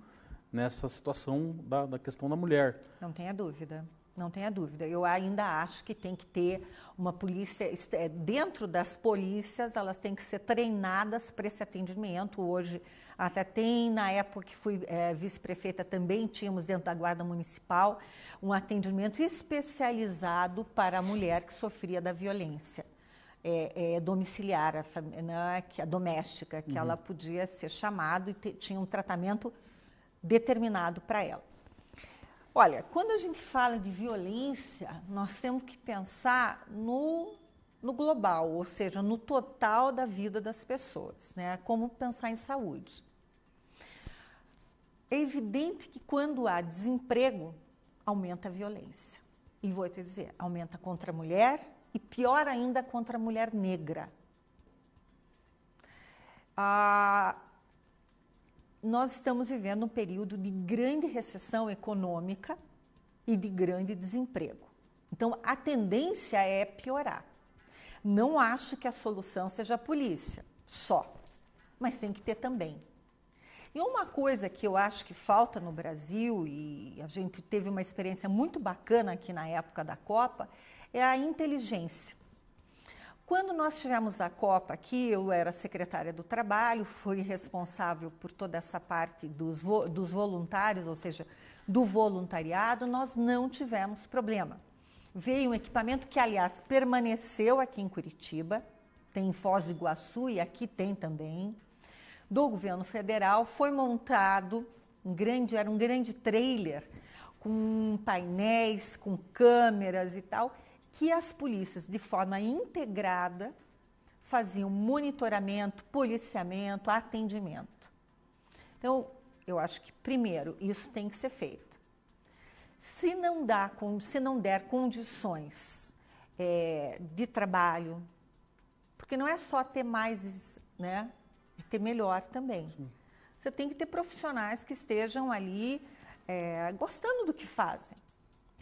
nessa situação da, da questão da mulher. Não tenha dúvida. Não tenha dúvida. Eu ainda acho que tem que ter uma polícia. É, dentro das polícias, elas têm que ser treinadas para esse atendimento. Hoje, até tem, na época que fui é, vice-prefeita, também tínhamos dentro da Guarda Municipal um atendimento especializado para a mulher que sofria da violência. É, é, domiciliar, a, né, a doméstica, que uhum. ela podia ser chamada e tinha um tratamento determinado para ela. Olha, quando a gente fala de violência, nós temos que pensar no, no global, ou seja, no total da vida das pessoas, né? Como pensar em saúde. É evidente que quando há desemprego, aumenta a violência. E vou te dizer, aumenta contra a mulher e pior ainda contra a mulher negra. Ah, nós estamos vivendo um período de grande recessão econômica e de grande desemprego. Então, a tendência é piorar. Não acho que a solução seja a polícia, só, mas tem que ter também. E uma coisa que eu acho que falta no Brasil, e a gente teve uma experiência muito bacana aqui na época da Copa, é a inteligência. Quando nós tivemos a Copa aqui, eu era secretária do Trabalho, fui responsável por toda essa parte dos, vo dos voluntários, ou seja, do voluntariado, nós não tivemos problema. Veio um equipamento que, aliás, permaneceu aqui em Curitiba, tem em Foz do Iguaçu e aqui tem também, do governo federal, foi montado um grande, era um grande trailer com painéis, com câmeras e tal, que as polícias, de forma integrada, faziam monitoramento, policiamento, atendimento. Então, eu acho que, primeiro, isso tem que ser feito. Se não, dá, se não der condições é, de trabalho, porque não é só ter mais, né? E ter melhor também. Sim. Você tem que ter profissionais que estejam ali é, gostando do que fazem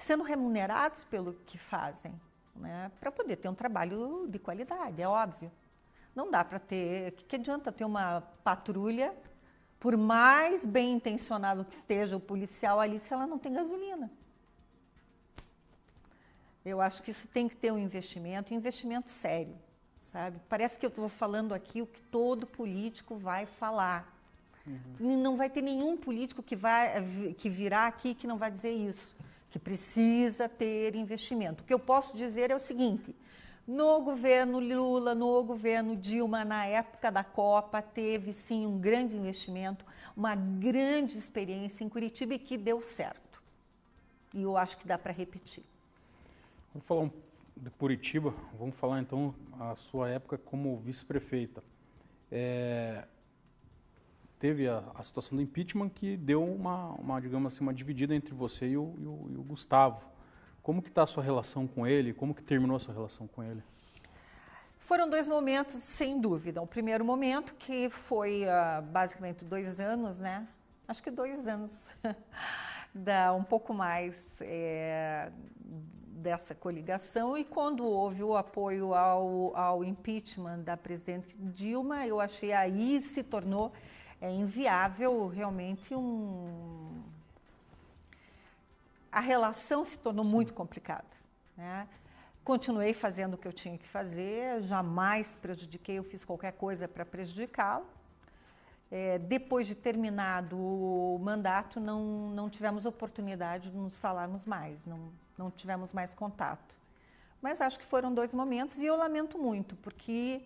sendo remunerados pelo que fazem, né? para poder ter um trabalho de qualidade, é óbvio. Não dá para ter. O que, que adianta ter uma patrulha, por mais bem intencionado que esteja o policial ali, se ela não tem gasolina? Eu acho que isso tem que ter um investimento, um investimento sério, sabe? Parece que eu estou falando aqui o que todo político vai falar. Uhum. Não vai ter nenhum político que, vai, que virá aqui que não vai dizer isso que precisa ter investimento. O que eu posso dizer é o seguinte: no governo Lula, no governo Dilma, na época da Copa, teve sim um grande investimento, uma grande experiência em Curitiba e que deu certo. E eu acho que dá para repetir. Vamos falar de Curitiba, vamos falar então a sua época como vice-prefeita. É, teve a, a, situação do impeachment que deu uma, uma, digamos assim, uma dividida entre você e o, e o, e o Gustavo. Como que está a sua relação com ele? Como que terminou a sua relação com ele? Foram dois momentos, sem dúvida. O primeiro momento, que foi uh, basicamente dois anos, né? Acho que dois anos, da, um pouco mais é, dessa coligação. E quando houve o apoio ao, ao impeachment da presidente Dilma, eu achei aí se tornou é inviável realmente um. A relação se tornou Sim. muito complicada. Né? Continuei fazendo o que eu tinha que fazer, jamais prejudiquei, eu fiz qualquer coisa para prejudicá-lo. É, depois de terminado o mandato, não, não tivemos oportunidade de nos falarmos mais, não, não tivemos mais contato. Mas acho que foram dois momentos e eu lamento muito, porque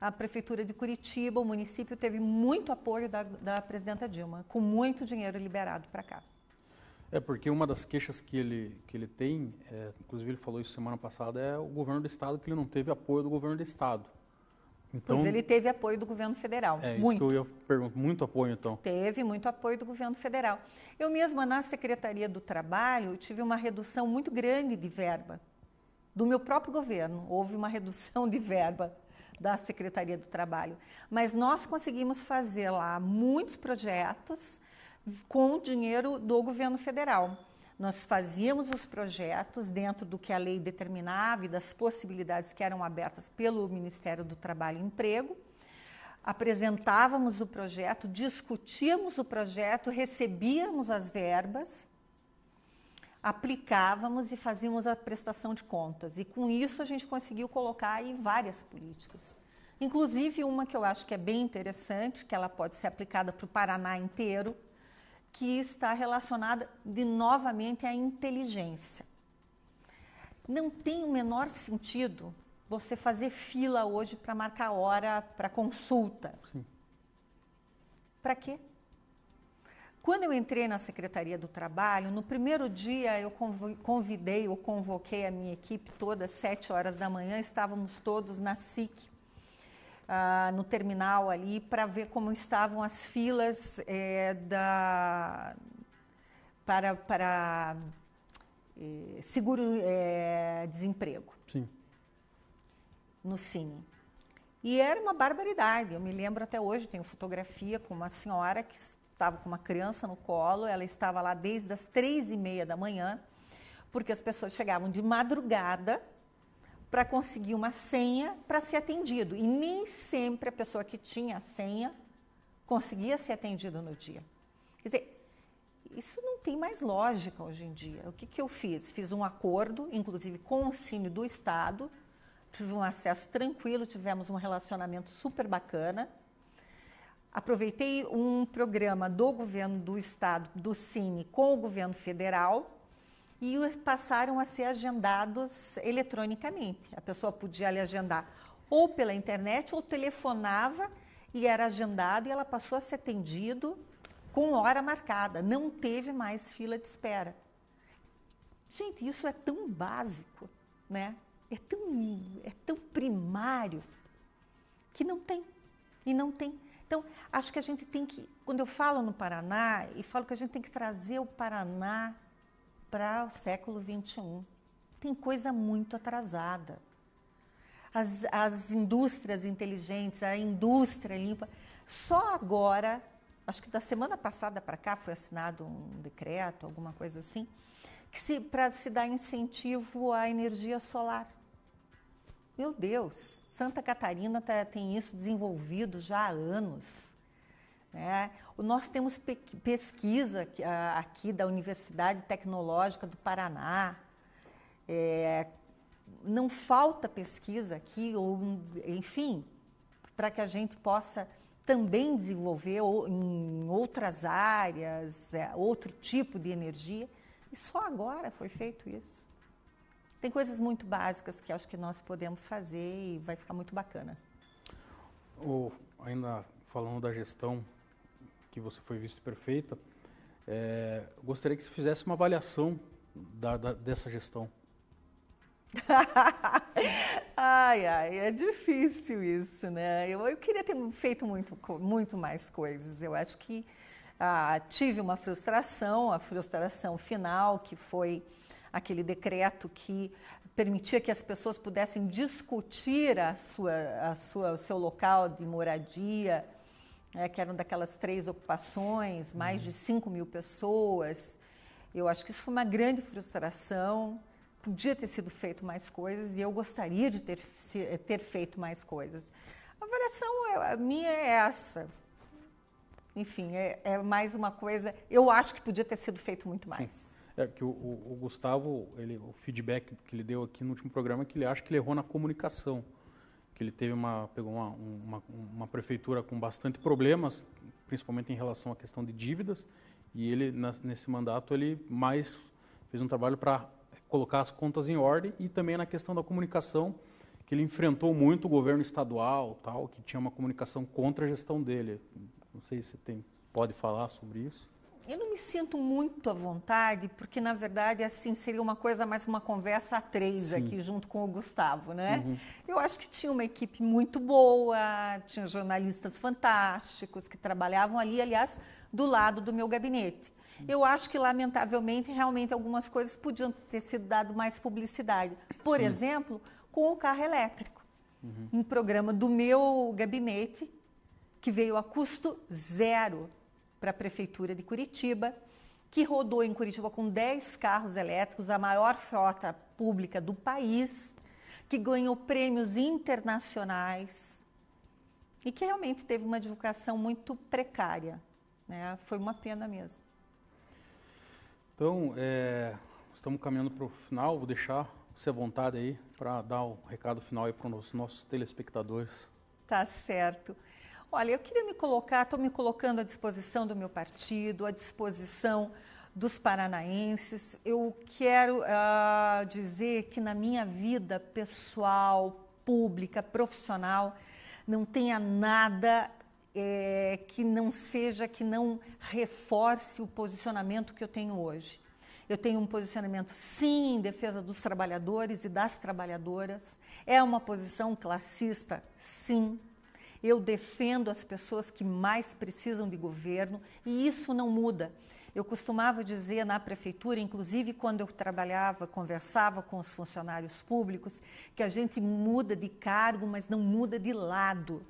a Prefeitura de Curitiba, o município teve muito apoio da, da presidenta Dilma, com muito dinheiro liberado para cá. É, porque uma das queixas que ele, que ele tem, é, inclusive ele falou isso semana passada, é o governo do Estado, que ele não teve apoio do governo do Estado. Então, pois ele teve apoio do governo federal. É muito. isso que eu ia perguntar. Muito apoio, então. Teve muito apoio do governo federal. Eu mesma, na Secretaria do Trabalho, tive uma redução muito grande de verba. Do meu próprio governo, houve uma redução de verba da Secretaria do Trabalho. Mas nós conseguimos fazer lá muitos projetos com o dinheiro do governo federal. Nós fazíamos os projetos dentro do que a lei determinava e das possibilidades que eram abertas pelo Ministério do Trabalho e Emprego. Apresentávamos o projeto, discutíamos o projeto, recebíamos as verbas aplicávamos e fazíamos a prestação de contas. E com isso a gente conseguiu colocar aí várias políticas. Inclusive uma que eu acho que é bem interessante, que ela pode ser aplicada para o Paraná inteiro, que está relacionada de novamente à inteligência. Não tem o menor sentido você fazer fila hoje para marcar hora para consulta. Para quê? Quando eu entrei na Secretaria do Trabalho, no primeiro dia eu convidei ou convoquei a minha equipe toda, às sete horas da manhã, estávamos todos na SIC, ah, no terminal ali, para ver como estavam as filas eh, da, para, para eh, seguro-desemprego. Eh, Sim. No Cine. E era uma barbaridade. Eu me lembro até hoje, tenho fotografia com uma senhora que estava com uma criança no colo, ela estava lá desde as três e meia da manhã, porque as pessoas chegavam de madrugada para conseguir uma senha para ser atendido. E nem sempre a pessoa que tinha a senha conseguia ser atendida no dia. Quer dizer, isso não tem mais lógica hoje em dia. O que, que eu fiz? Fiz um acordo, inclusive com o Cine do Estado, tive um acesso tranquilo, tivemos um relacionamento super bacana aproveitei um programa do governo do estado, do Cine, com o governo federal e passaram a ser agendados eletronicamente. A pessoa podia lhe agendar ou pela internet ou telefonava e era agendado e ela passou a ser atendido com hora marcada, não teve mais fila de espera. Gente, isso é tão básico, né? É tão, é tão primário que não tem. E não tem. Então, acho que a gente tem que, quando eu falo no Paraná, e falo que a gente tem que trazer o Paraná para o século XXI. Tem coisa muito atrasada. As, as indústrias inteligentes, a indústria limpa. Só agora, acho que da semana passada para cá, foi assinado um decreto, alguma coisa assim, que se, para se dar incentivo à energia solar. Meu Deus! Santa Catarina tá, tem isso desenvolvido já há anos. Né? Nós temos pe pesquisa aqui da Universidade Tecnológica do Paraná. É, não falta pesquisa aqui, ou enfim, para que a gente possa também desenvolver em outras áreas, é, outro tipo de energia. E só agora foi feito isso. Tem coisas muito básicas que acho que nós podemos fazer e vai ficar muito bacana. Ou ainda falando da gestão que você foi vista perfeita, é, gostaria que você fizesse uma avaliação da, da, dessa gestão. ai, ai, é difícil isso, né? Eu, eu queria ter feito muito, muito mais coisas. Eu acho que ah, tive uma frustração, a frustração final que foi aquele decreto que permitia que as pessoas pudessem discutir a sua, a sua, o seu local de moradia, é, que eram daquelas três ocupações, mais de 5 uhum. mil pessoas. Eu acho que isso foi uma grande frustração. Podia ter sido feito mais coisas e eu gostaria de ter, ter feito mais coisas. A avaliação a minha é essa. Enfim, é, é mais uma coisa. Eu acho que podia ter sido feito muito mais. Sim. É, que o, o, o Gustavo, ele, o feedback que ele deu aqui no último programa é que ele acha que ele errou na comunicação, que ele teve uma pegou uma, uma, uma prefeitura com bastante problemas, principalmente em relação à questão de dívidas, e ele na, nesse mandato ele mais fez um trabalho para colocar as contas em ordem e também na questão da comunicação que ele enfrentou muito o governo estadual, tal, que tinha uma comunicação contra a gestão dele. Não sei se tem, pode falar sobre isso eu não me sinto muito à vontade, porque na verdade assim seria uma coisa mais uma conversa a três Sim. aqui junto com o Gustavo, né? Uhum. Eu acho que tinha uma equipe muito boa, tinha jornalistas fantásticos que trabalhavam ali, aliás, do lado do meu gabinete. Uhum. Eu acho que, lamentavelmente, realmente algumas coisas podiam ter sido dado mais publicidade. Por Sim. exemplo, com o carro elétrico. Uhum. Um programa do meu gabinete que veio a custo zero para a Prefeitura de Curitiba, que rodou em Curitiba com 10 carros elétricos, a maior frota pública do país, que ganhou prêmios internacionais e que realmente teve uma divulgação muito precária. Né? Foi uma pena mesmo. Então, é, estamos caminhando para o final, vou deixar você à vontade aí para dar o um recado final para os nossos telespectadores. Tá certo. Olha, eu queria me colocar, estou me colocando à disposição do meu partido, à disposição dos paranaenses. Eu quero uh, dizer que na minha vida pessoal, pública, profissional, não tenha nada é, que não seja, que não reforce o posicionamento que eu tenho hoje. Eu tenho um posicionamento, sim, em defesa dos trabalhadores e das trabalhadoras. É uma posição classista, sim. Eu defendo as pessoas que mais precisam de governo e isso não muda. Eu costumava dizer na prefeitura, inclusive quando eu trabalhava, conversava com os funcionários públicos, que a gente muda de cargo, mas não muda de lado.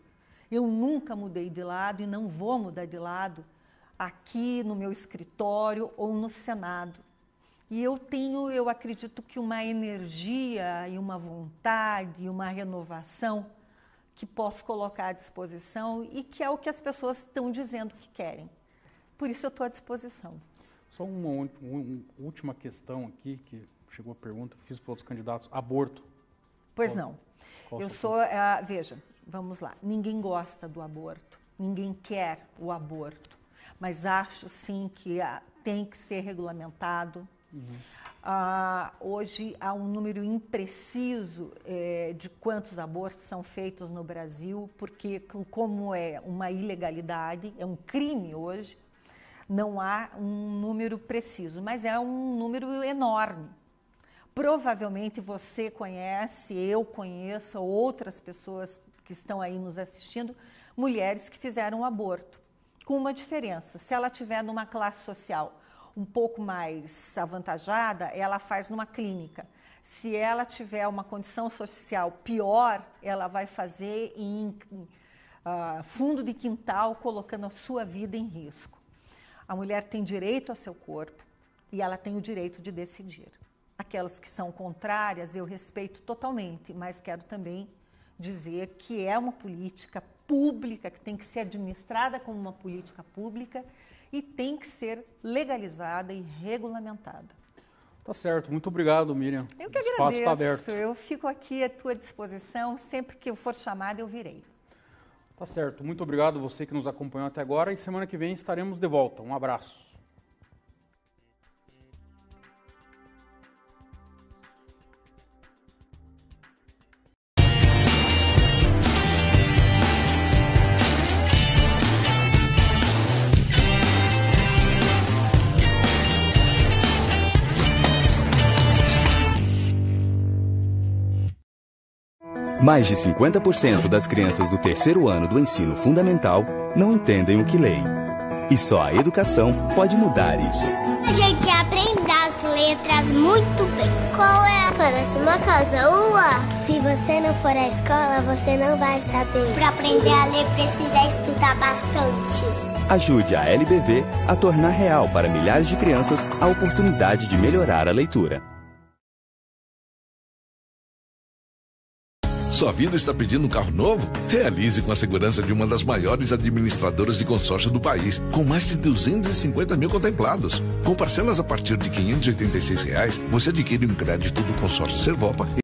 Eu nunca mudei de lado e não vou mudar de lado aqui no meu escritório ou no Senado. E eu tenho, eu acredito que uma energia e uma vontade, e uma renovação que posso colocar à disposição e que é o que as pessoas estão dizendo que querem. Por isso eu estou à disposição. Só uma, uma, última questão aqui, que chegou a pergunta, fiz para outros candidatos, aborto. Pois qual, não. Qual eu sou, ah, veja, vamos lá, ninguém gosta do aborto, ninguém quer o aborto, mas acho sim que ah, tem que ser regulamentado. Uhum. Ah, hoje há um número impreciso eh, de quantos abortos são feitos no Brasil, porque, como é uma ilegalidade, é um crime hoje, não há um número preciso, mas é um número enorme. Provavelmente você conhece, eu conheço, outras pessoas que estão aí nos assistindo, mulheres que fizeram um aborto, com uma diferença: se ela tiver numa classe social um pouco mais avantajada, ela faz numa clínica. Se ela tiver uma condição social pior, ela vai fazer em, em uh, fundo de quintal, colocando a sua vida em risco. A mulher tem direito ao seu corpo e ela tem o direito de decidir. Aquelas que são contrárias eu respeito totalmente, mas quero também dizer que é uma política pública que tem que ser administrada como uma política pública e tem que ser legalizada e regulamentada. Tá certo, muito obrigado, Miriam. Eu que o espaço tá agradeço. Tá aberto. Eu fico aqui à tua disposição, sempre que eu for chamada eu virei. Tá certo, muito obrigado você que nos acompanhou até agora e semana que vem estaremos de volta. Um abraço. Mais de 50% das crianças do terceiro ano do ensino fundamental não entendem o que leem. E só a educação pode mudar isso. A gente aprende as letras muito bem. Qual é? Parece uma casa rua. Se você não for à escola, você não vai saber. Para aprender a ler, precisa estudar bastante. Ajude a LBV a tornar real para milhares de crianças a oportunidade de melhorar a leitura. Sua vida está pedindo um carro novo? Realize com a segurança de uma das maiores administradoras de consórcio do país, com mais de 250 mil contemplados. Com parcelas a partir de R$ 586, reais, você adquire um crédito do consórcio Servopa